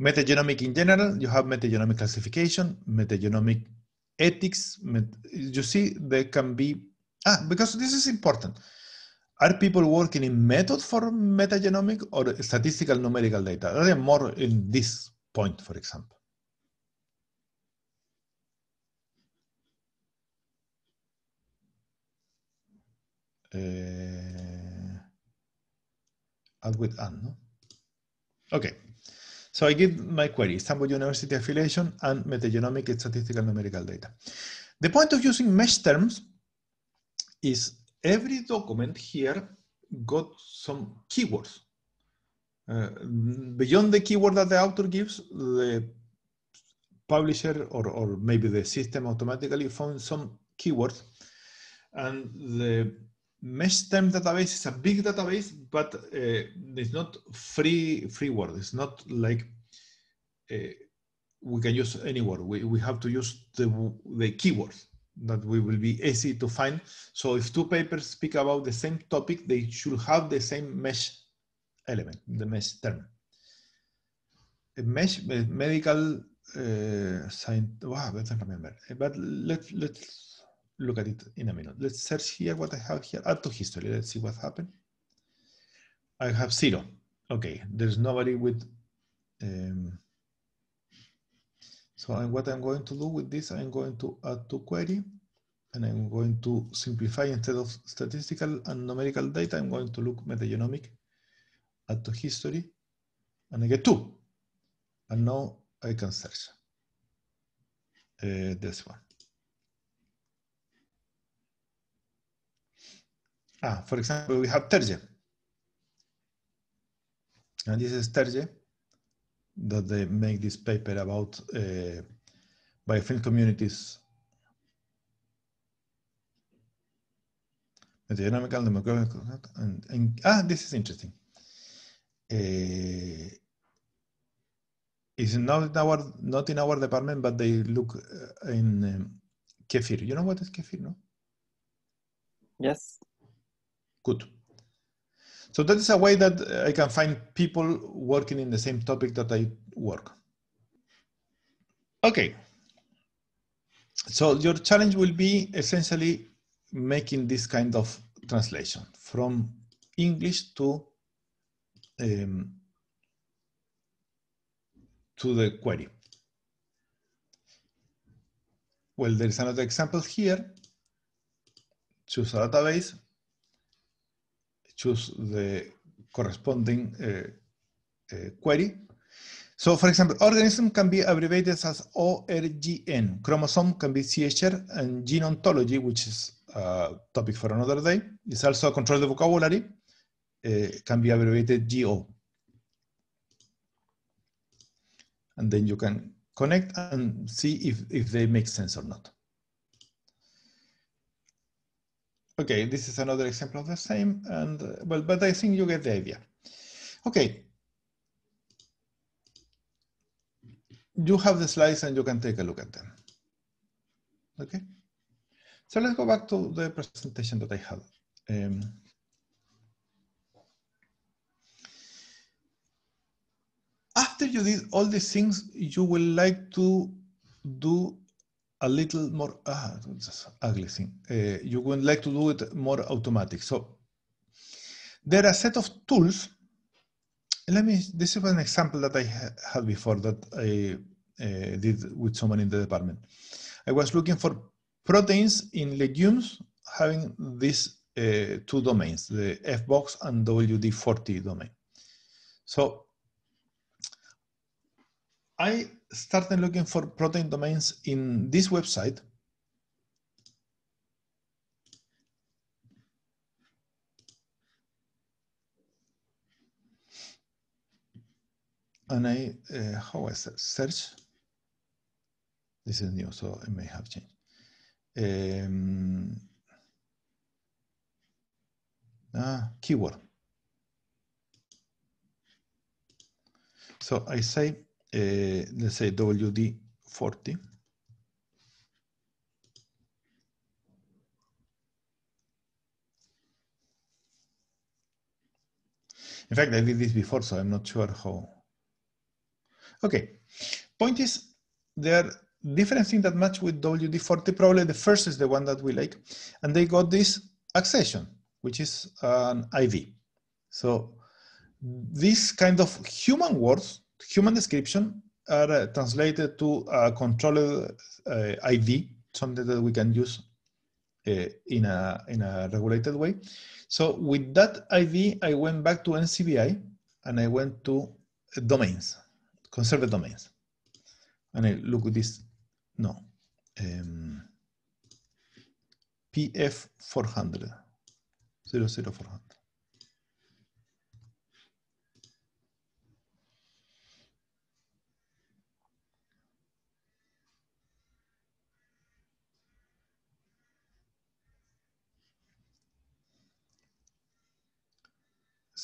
metagenomic in general, you have metagenomic classification, metagenomic ethics. Met you see, there can be, ah, because this is important. Are people working in method for metagenomic or statistical numerical data? Are they more in this point, for example? Uh, with and. No? Okay, so I give my query, Istanbul University affiliation and metagenomic statistical numerical data. The point of using mesh terms is every document here got some keywords. Uh, beyond the keyword that the author gives, the publisher or, or maybe the system automatically found some keywords and the mesh term database is a big database, but uh, it's not free free word. It's not like uh, we can use any word. We, we have to use the, the keywords that we will be easy to find. So if two papers speak about the same topic, they should have the same mesh element, the mesh term. A mesh medical uh, science, wow, I don't remember. But let, let's look at it in a minute. Let's search here what I have here. Add to history. Let's see what happened. I have zero. Okay, there's nobody with. Um, so I'm, what I'm going to do with this, I'm going to add to query, and I'm going to simplify instead of statistical and numerical data, I'm going to look metagenomic, add to history, and I get two. And now I can search uh, this one. Ah, for example, we have terje. And this is terje that they make this paper about uh, biofilm communities Metadynamical, demographic, and, and, ah, this is interesting. Uh, it's not in our not in our department, but they look uh, in um, kefir. You know what is kefir, no? Yes. Good. So that is a way that uh, I can find people working in the same topic that I work. Okay. So your challenge will be essentially making this kind of translation from English to um, to the query. Well, there is another example here. Choose a database choose the corresponding eh, eh, query. So for example, organism can be abbreviated as ORGN. Chromosome can be CHR and gene ontology, which is a topic for another day, is also control the vocabulary, uh, can be abbreviated GO. And then you can connect and see if, if they make sense or not. Okay, this is another example of the same, and uh, well, but I think you get the idea. Okay. You have the slides and you can take a look at them. Okay. So let's go back to the presentation that I had. Um, after you did all these things, you will like to do a little more ah, ugly thing. Uh, eh, you would like to do it more automatic. So there are a set of tools. Let me. This is an example that I ha had before that I uh, did with someone in the department. I was looking for proteins in legumes having these uh, two domains, the F box and WD40 domain. So I started looking for protein domains in this website. And I, uh, how I search? This is new, so it may have changed. Um, ah, keyword. So I say Eh, let's say WD40. In fact, I did this before, so I'm not sure how. Okay, point is, there are different things that match with WD40. Probably the first is the one that we like. And they got this accession, which is an IV. So this kind of human words human description are uh, translated to a controlled uh, ID, something that we can use uh, in a in a regulated way. So with that ID, I went back to NCBI and I went to domains, conserved domains, and I look at this. No, um, PF 400, 00400.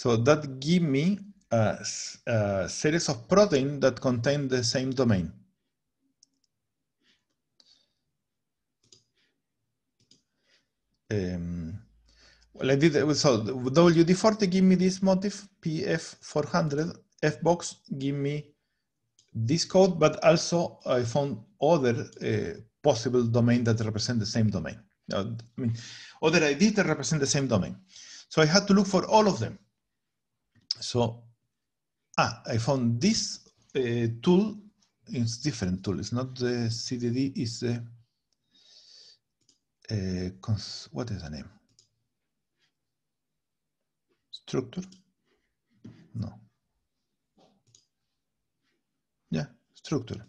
So that give me a, a series of protein that contain the same domain. Um, well, I did so WD40 give me this motif, PF400, Fbox give me this code, but also I found other uh, possible domain that represent the same domain. Uh, I mean, other ID that represent the same domain. So I had to look for all of them. So, ah, I found this uh, tool. It's different tool. It's not the CDD. It's the uh, what is the name? Structure? No. Yeah, structure.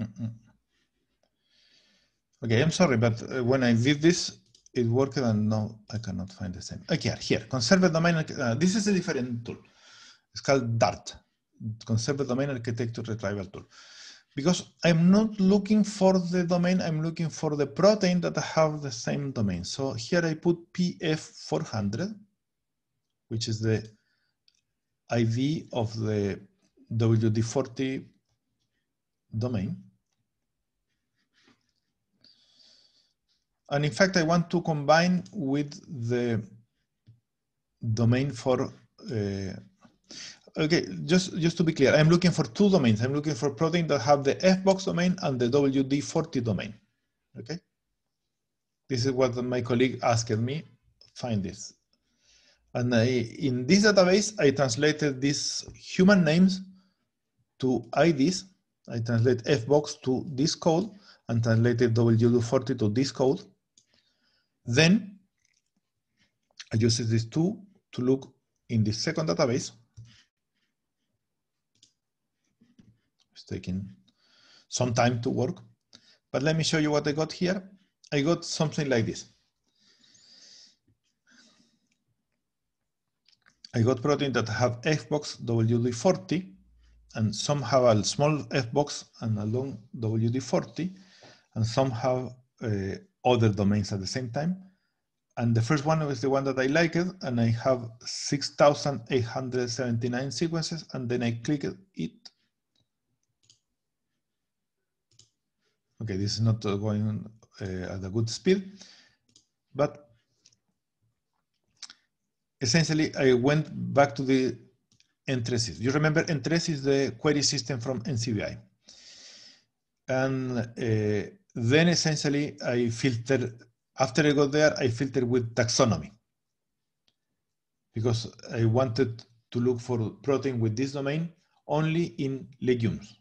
Mm -mm. Okay, I'm sorry, but uh, when I did this, it worked and now I cannot find the same. Okay, here, conserve domain, uh, this is a different tool. It's called Dart, conserve domain architecture retrieval tool. Because I'm not looking for the domain, I'm looking for the protein that have the same domain. So here I put PF400, which is the ID of the WD40 domain. And in fact, I want to combine with the domain for, uh, okay, just, just to be clear, I'm looking for two domains. I'm looking for protein that have the Fbox domain and the WD40 domain, okay? This is what my colleague asked me, find this. And I, in this database, I translated these human names to IDs. I translate Fbox to this code and translated WD40 to this code. Then I use these two to look in the second database. It's taking some time to work, but let me show you what I got here. I got something like this. I got protein that have Fbox WD40 and some have a small Fbox and a long WD40 and some have uh, other domains at the same time. And the first one is the one that I liked, and I have 6,879 sequences, and then I click it. Okay, this is not going uh, at a good speed, but essentially I went back to the Entresis. You remember Entresis is the query system from NCBI. And uh, then essentially I filter, after I go there, I filter with taxonomy because I wanted to look for protein with this domain only in legumes,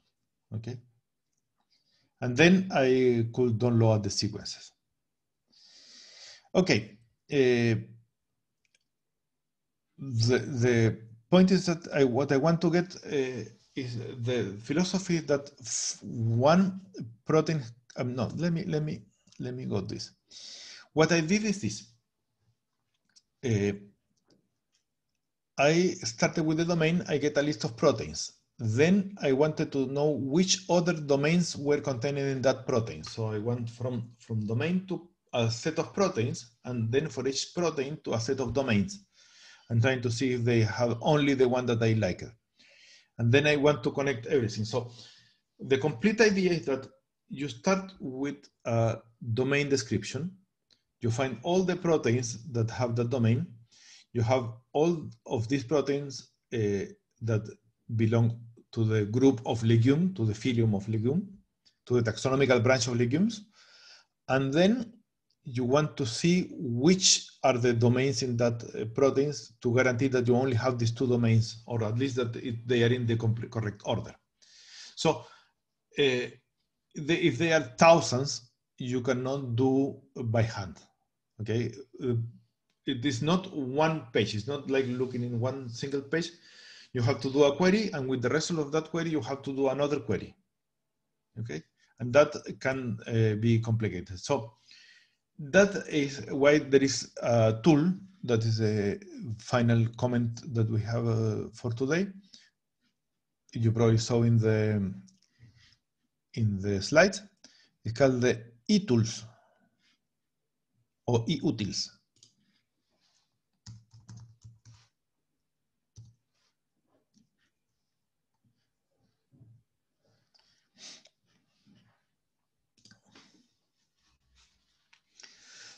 okay? And then I could download the sequences. Okay, uh, the, the point is that I, what I want to get uh, is the philosophy that one protein um, no, let me, let me, let me go this. What I did is this. Uh, I started with the domain, I get a list of proteins. Then I wanted to know which other domains were contained in that protein. So I went from, from domain to a set of proteins, and then for each protein to a set of domains. I'm trying to see if they have only the one that I like. And then I want to connect everything. So the complete idea is that you start with a domain description. You find all the proteins that have that domain. You have all of these proteins uh, that belong to the group of legume, to the phylum of legume, to the taxonomical branch of legumes. And then you want to see which are the domains in that uh, proteins to guarantee that you only have these two domains, or at least that it, they are in the correct order. So uh, the, if they are thousands, you cannot do by hand. Okay, uh, it is not one page. It's not like looking in one single page. You have to do a query, and with the result of that query, you have to do another query. Okay, and that can uh, be complicated. So that is why there is a tool that is a final comment that we have uh, for today. You probably saw in the in the slides is called the e-tools or e-utils.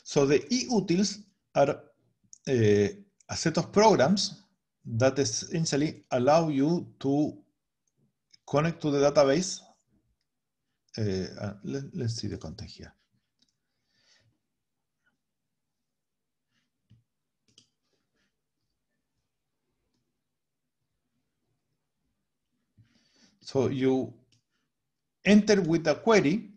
So the e-utils are uh, a set of programs that essentially allow you to connect to the database uh, eh, ah, let, let's see the content here. So you enter with a query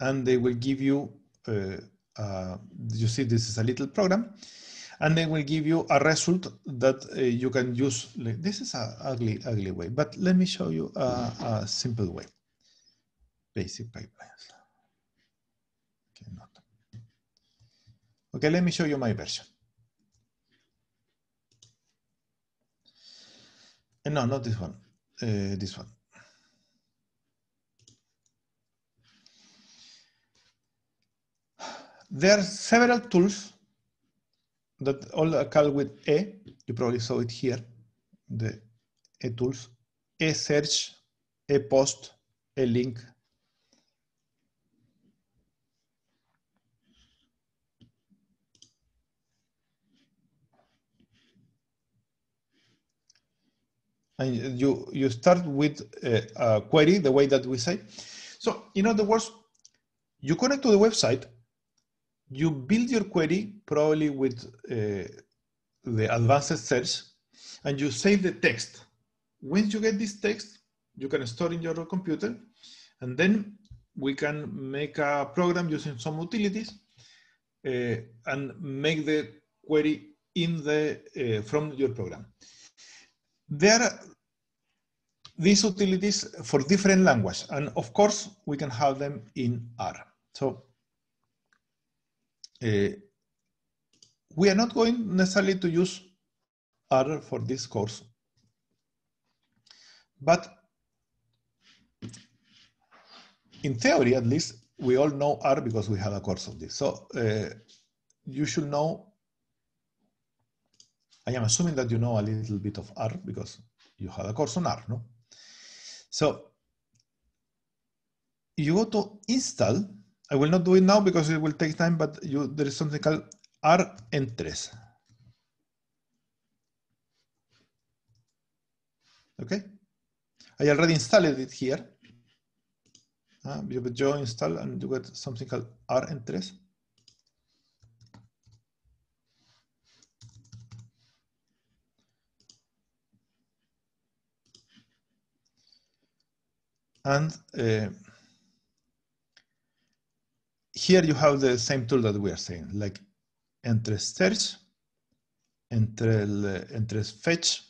and they will give you, uh, uh, you see this is a little program, and then we give you a result that uh, you can use. This is an ugly, ugly way, but let me show you a, a simple way. Basic pipelines. Okay, not. okay, let me show you my version. Eh, no, not this one, uh, this one. There are several tools that all that call with a. you probably saw it here, the a tools, a search, a post, a link. And you, you start with a, uh, a query, the way that we say. So in other words, you connect to the website you build your query probably with uh, the advanced search and you save the text. Once you get this text, you can store in your computer and then we can make a program using some utilities uh, and make the query in the uh, from your program. There are these utilities for different languages and of course we can have them in R. So uh, we are not going necessarily to use R for this course, but in theory, at least, we all know R because we have a course of this. So uh, you should know, I am assuming that you know a little bit of R because you had a course on R, no? So you go to install I will not do it now because it will take time, but you, there is something called R entres. Okay? I already installed it here. Uh, you a join install and you get something called R entres. And uh, here you have the same tool that we are saying, like entre search, entre, el, entre fetch,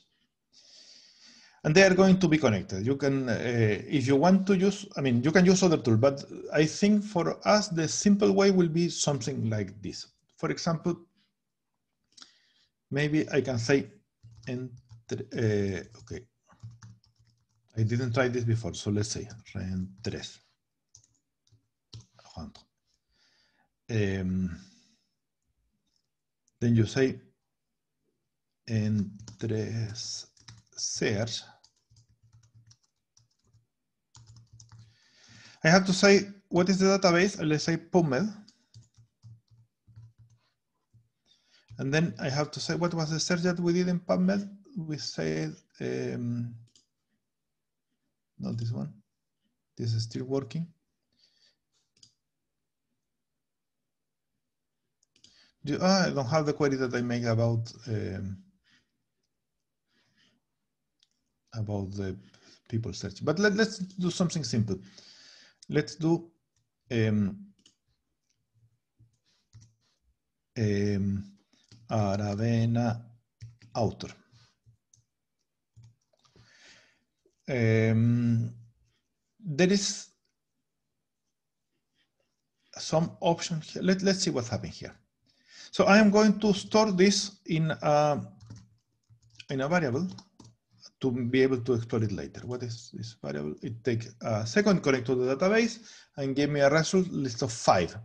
and they are going to be connected. You can, uh, if you want to use, I mean, you can use other tool, but I think for us, the simple way will be something like this. For example, maybe I can say, entre, uh, okay, I didn't try this before, so let's say, rentres, um, then you say entre ser. I have to say, what is the database? Let's say PubMed. And then I have to say, what was the search that we did in PubMed? We said, um, not this one. This is still working. Do, I ah, don't have the query that I make about um, about the people search. But let, us do something simple. Let's do um, um, Aravena author. Um, there is some option Let, let's see what's happening here. So I am going to store this in a, in a variable to be able to explore it later. What is this variable? It takes a second connect to the database and gave me a result list of five.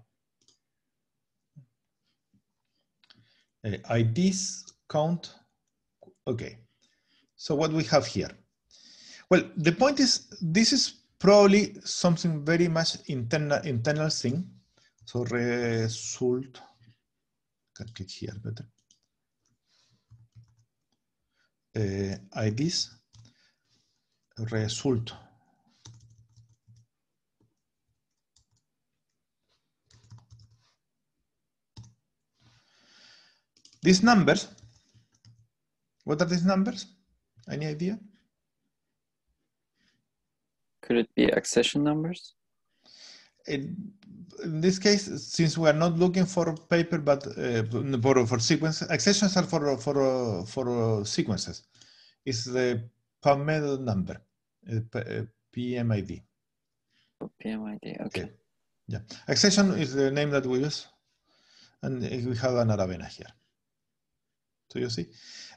Uh, IDs, count, okay. So what we have here? Well, the point is, this is probably something very much internal, internal thing. So result can click here better. Uh, eh, IDs result These numbers, what are these numbers? Any idea? Could it be accession numbers? It, in this case, since we are not looking for paper, but uh, for, for sequences, accessions are for, for, for sequences. It's the PubMed number, uh, PMID. Uh, PMID, okay. okay. Yeah, accession is the name that we use. And we have an Aravena here. So you see,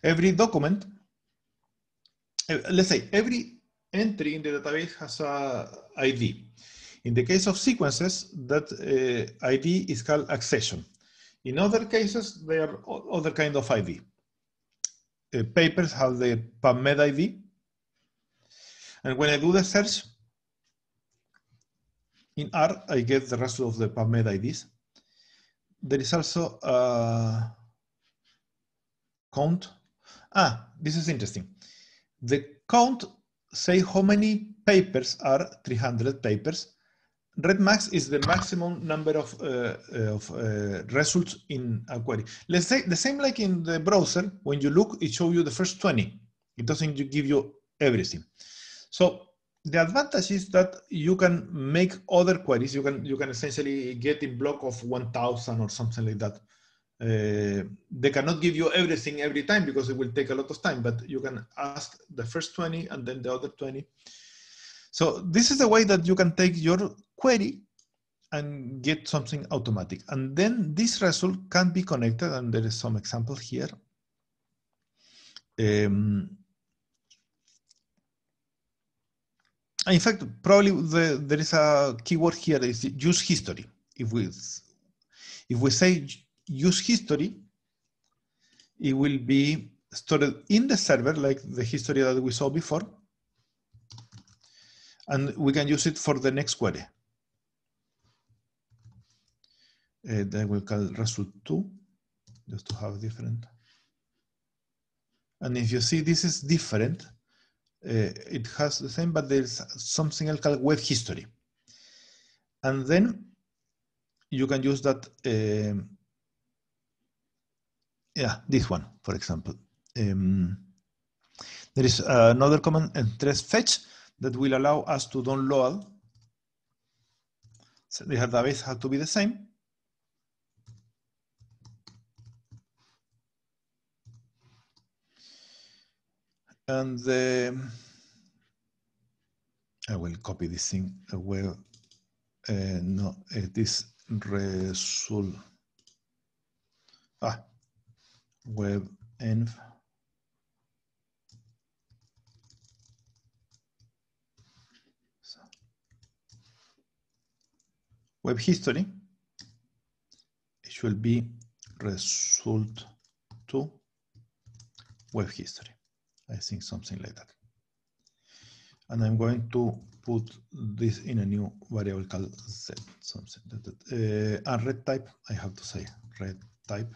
every document, uh, let's say every entry in the database has a ID. In the case of sequences, that uh, ID is called accession. In other cases, there are other kind of ID. Uh, papers have the PubMed ID. And when I do the search in R, I get the result of the PubMed IDs. There is also a count. Ah, this is interesting. The count say how many papers are 300 papers red max is the maximum number of, uh, uh, of uh, results in a query. Let's say the same like in the browser, when you look, it shows you the first 20. It doesn't give you everything. So the advantage is that you can make other queries. You can, you can essentially get a block of 1000 or something like that. Uh, they cannot give you everything every time because it will take a lot of time, but you can ask the first 20 and then the other 20. So this is the way that you can take your query and get something automatic. And then this result can be connected, and there is some example here. Um, in fact, probably the, there is a keyword here is use history. If we, if we say use history, it will be stored in the server, like the history that we saw before, and we can use it for the next query. Uh, then we call result two, just to have different. And if you see, this is different. Uh, it has the same, but there's something else called web history. And then you can use that, um, yeah, this one, for example. Um, there is another command, and uh, fetch, that will allow us to download. So the database has to be the same. And the, I will copy this thing. Where uh, no, it uh, is result. Ah, web env. web history, it should be result to web history. I think something like that. And I'm going to put this in a new variable called z, something that, that uh, and red type, I have to say red type.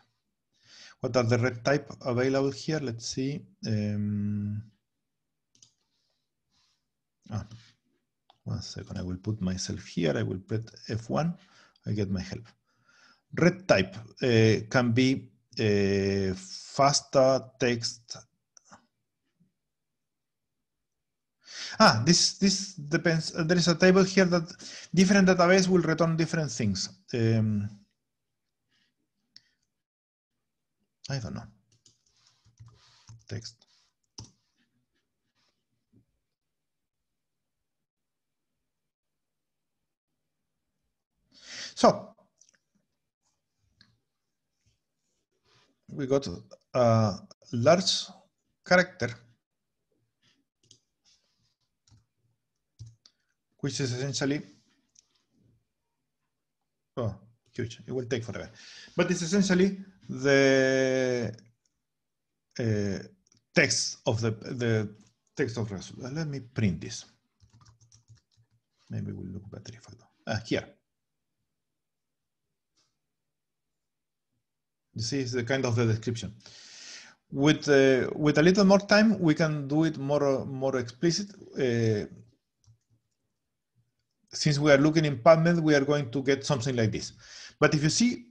What are the red type available here? Let's see. Um, ah, one second, I will put myself here. I will put F1. I get my help. Red type uh, can be uh, eh, FASTA text. Ah, this this depends. There is a table here that different database will return different things. Um, I don't know. Text. So we got a large character, which is essentially oh, huge. It will take forever, but it's essentially the uh, text of the the text of result. Let me print this. Maybe we will look better if I do. Ah, here. This is the kind of the description. With uh, with a little more time, we can do it more more explicit. Uh, since we are looking in PubMed, we are going to get something like this. But if you see,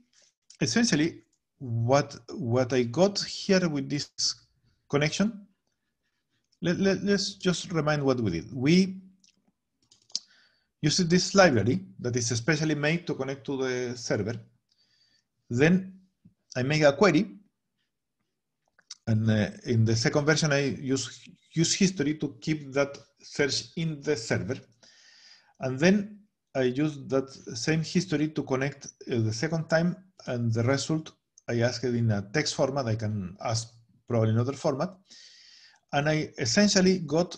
essentially, what what I got here with this connection, let, let, let's just remind what we did. We used this library that is especially made to connect to the server. Then I make a query, and uh, in the second version, I use, use history to keep that search in the server. And then I use that same history to connect uh, the second time and the result I ask it in a text format. I can ask probably another format. And I essentially got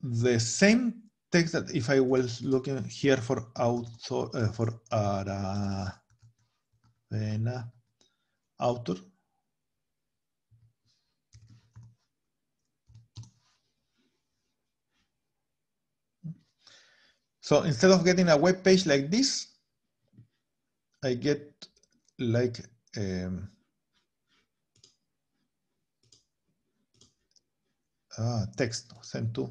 the same text that if I was looking here for author uh, for Aravena autor. So instead of getting a web page like this, I get like um, ah, text sent to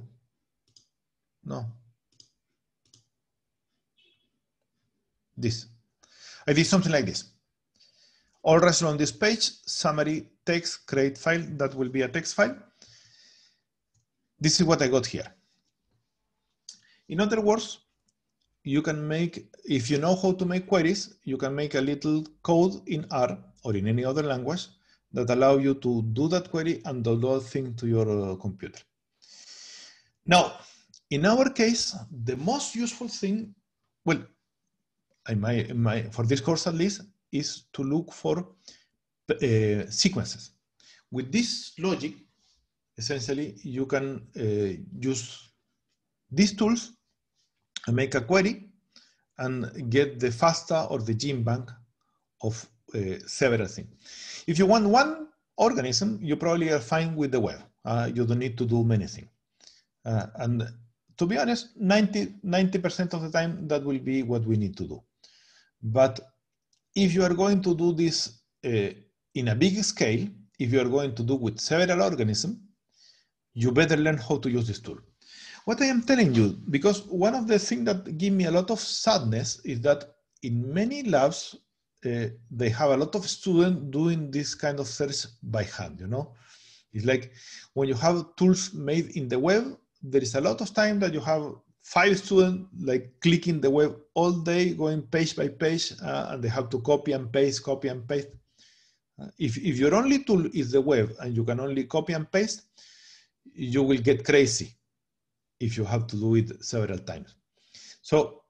no this. I did something like this. All rest on this page, summary text create file, that will be a text file. This is what I got here. In other words, you can make, if you know how to make queries, you can make a little code in R or in any other language that allow you to do that query and download thing to your uh, computer. Now, in our case, the most useful thing, well, I might, for this course at least, is to look for uh, sequences. With this logic, essentially, you can uh, use these tools and make a query and get the FASTA or the gene bank of uh, several things. If you want one organism, you probably are fine with the web. Uh, you don't need to do many things. Uh, and to be honest, 90, percent of the time, that will be what we need to do. But if you are going to do this uh, in a big scale, if you are going to do with several organisms, you better learn how to use this tool. What I am telling you, because one of the things that give me a lot of sadness is that in many labs, uh, they have a lot of students doing this kind of search by hand, you know? It's like when you have tools made in the web, there is a lot of time that you have five students like clicking the web all day, going page by page, uh, and they have to copy and paste, copy and paste. Uh, if, if your only tool is the web and you can only copy and paste, you will get crazy if you have to do it several times. So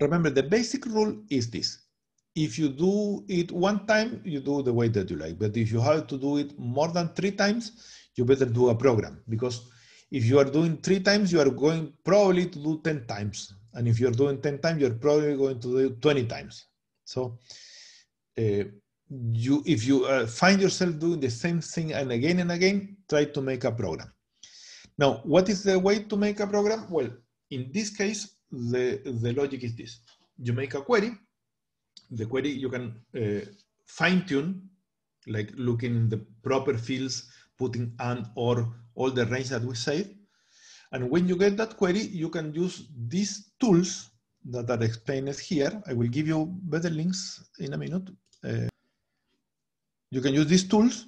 remember the basic rule is this. If you do it one time, you do the way that you like. But if you have to do it more than three times, you better do a program because if you are doing three times, you are going probably to do 10 times. And if you're doing 10 times, you're probably going to do 20 times. So uh, you, if you uh, find yourself doing the same thing and again and again, try to make a program. Now, what is the way to make a program? Well, in this case, the, the logic is this. You make a query. The query you can uh, fine tune, like looking in the proper fields, putting and or all the range that we saved. And when you get that query, you can use these tools that are explained here. I will give you better links in a minute. Uh, you can use these tools.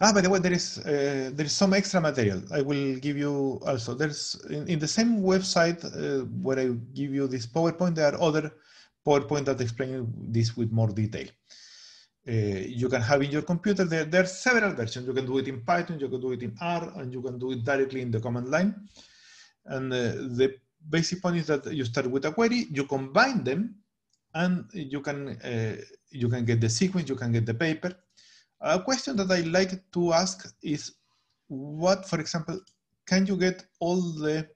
Ah, by the way, there is uh, there is some extra material. I will give you also. There's in, in the same website uh, where I give you this PowerPoint. There are other PowerPoint that explain this with more detail. Eh, you can have in your computer. There, there, are several versions. You can do it in Python, you can do it in R, and you can do it directly in the command line. And uh, the basic point is that you start with a query, you combine them, and you can uh, you can get the sequence, you can get the paper. A question that I like to ask is, what, for example, can you get all the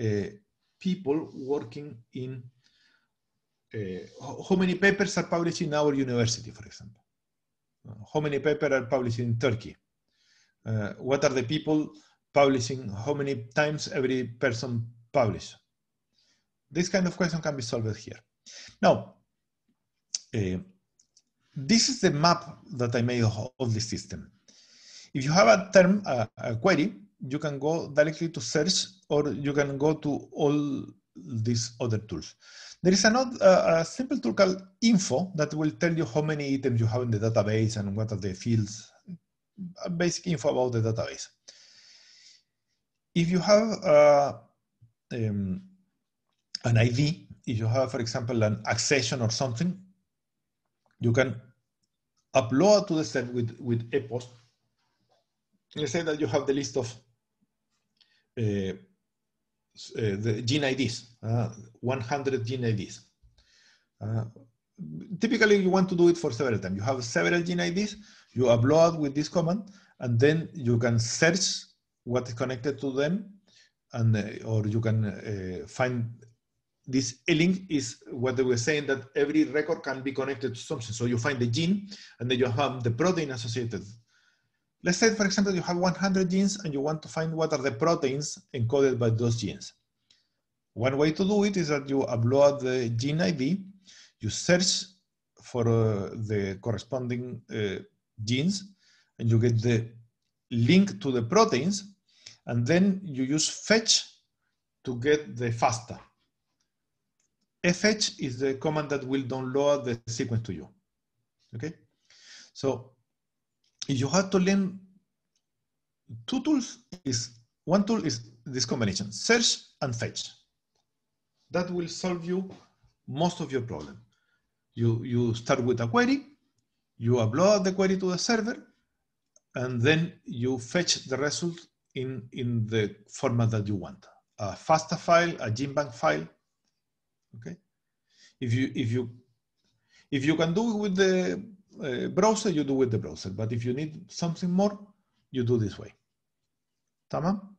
uh, people working in uh, how many papers are published in our university, for example? Uh, how many papers are published in Turkey? Uh, what are the people publishing? How many times every person publishes? This kind of question can be solved here. Now, this is the map that I made of the system. If you have a term, uh, a query, you can go directly to search or you can go to all these other tools. There is another uh, a simple tool called info that will tell you how many items you have in the database and what are the fields, basic info about the database. If you have uh, um, an ID, if you have, for example, an accession or something, you can upload to the set with, with post. Let's say that you have the list of uh, Eh, the gene IDs, uh, 100 gene IDs. Uh, typically, you want to do it for several times. You have several gene IDs, you upload with this command, and then you can search what is connected to them, and eh, or you can eh, find this link is what they were saying that every record can be connected to something. So you find the gene and then you have the protein associated Let's say, for example, you have 100 genes and you want to find what are the proteins encoded by those genes. One way to do it is that you upload the gene ID, you search for uh, the corresponding uh, genes, and you get the link to the proteins, and then you use fetch to get the FASTA. FH is the command that will download the sequence to you, okay? So you have to learn two tools is one tool is this combination search and fetch that will solve you most of your problem you you start with a query you upload the query to the server and then you fetch the result in in the format that you want a fasta file a gimbank file okay if you if you if you can do it with the uh, browser, you do with the browser. But if you need something more, you do this way. Tamam?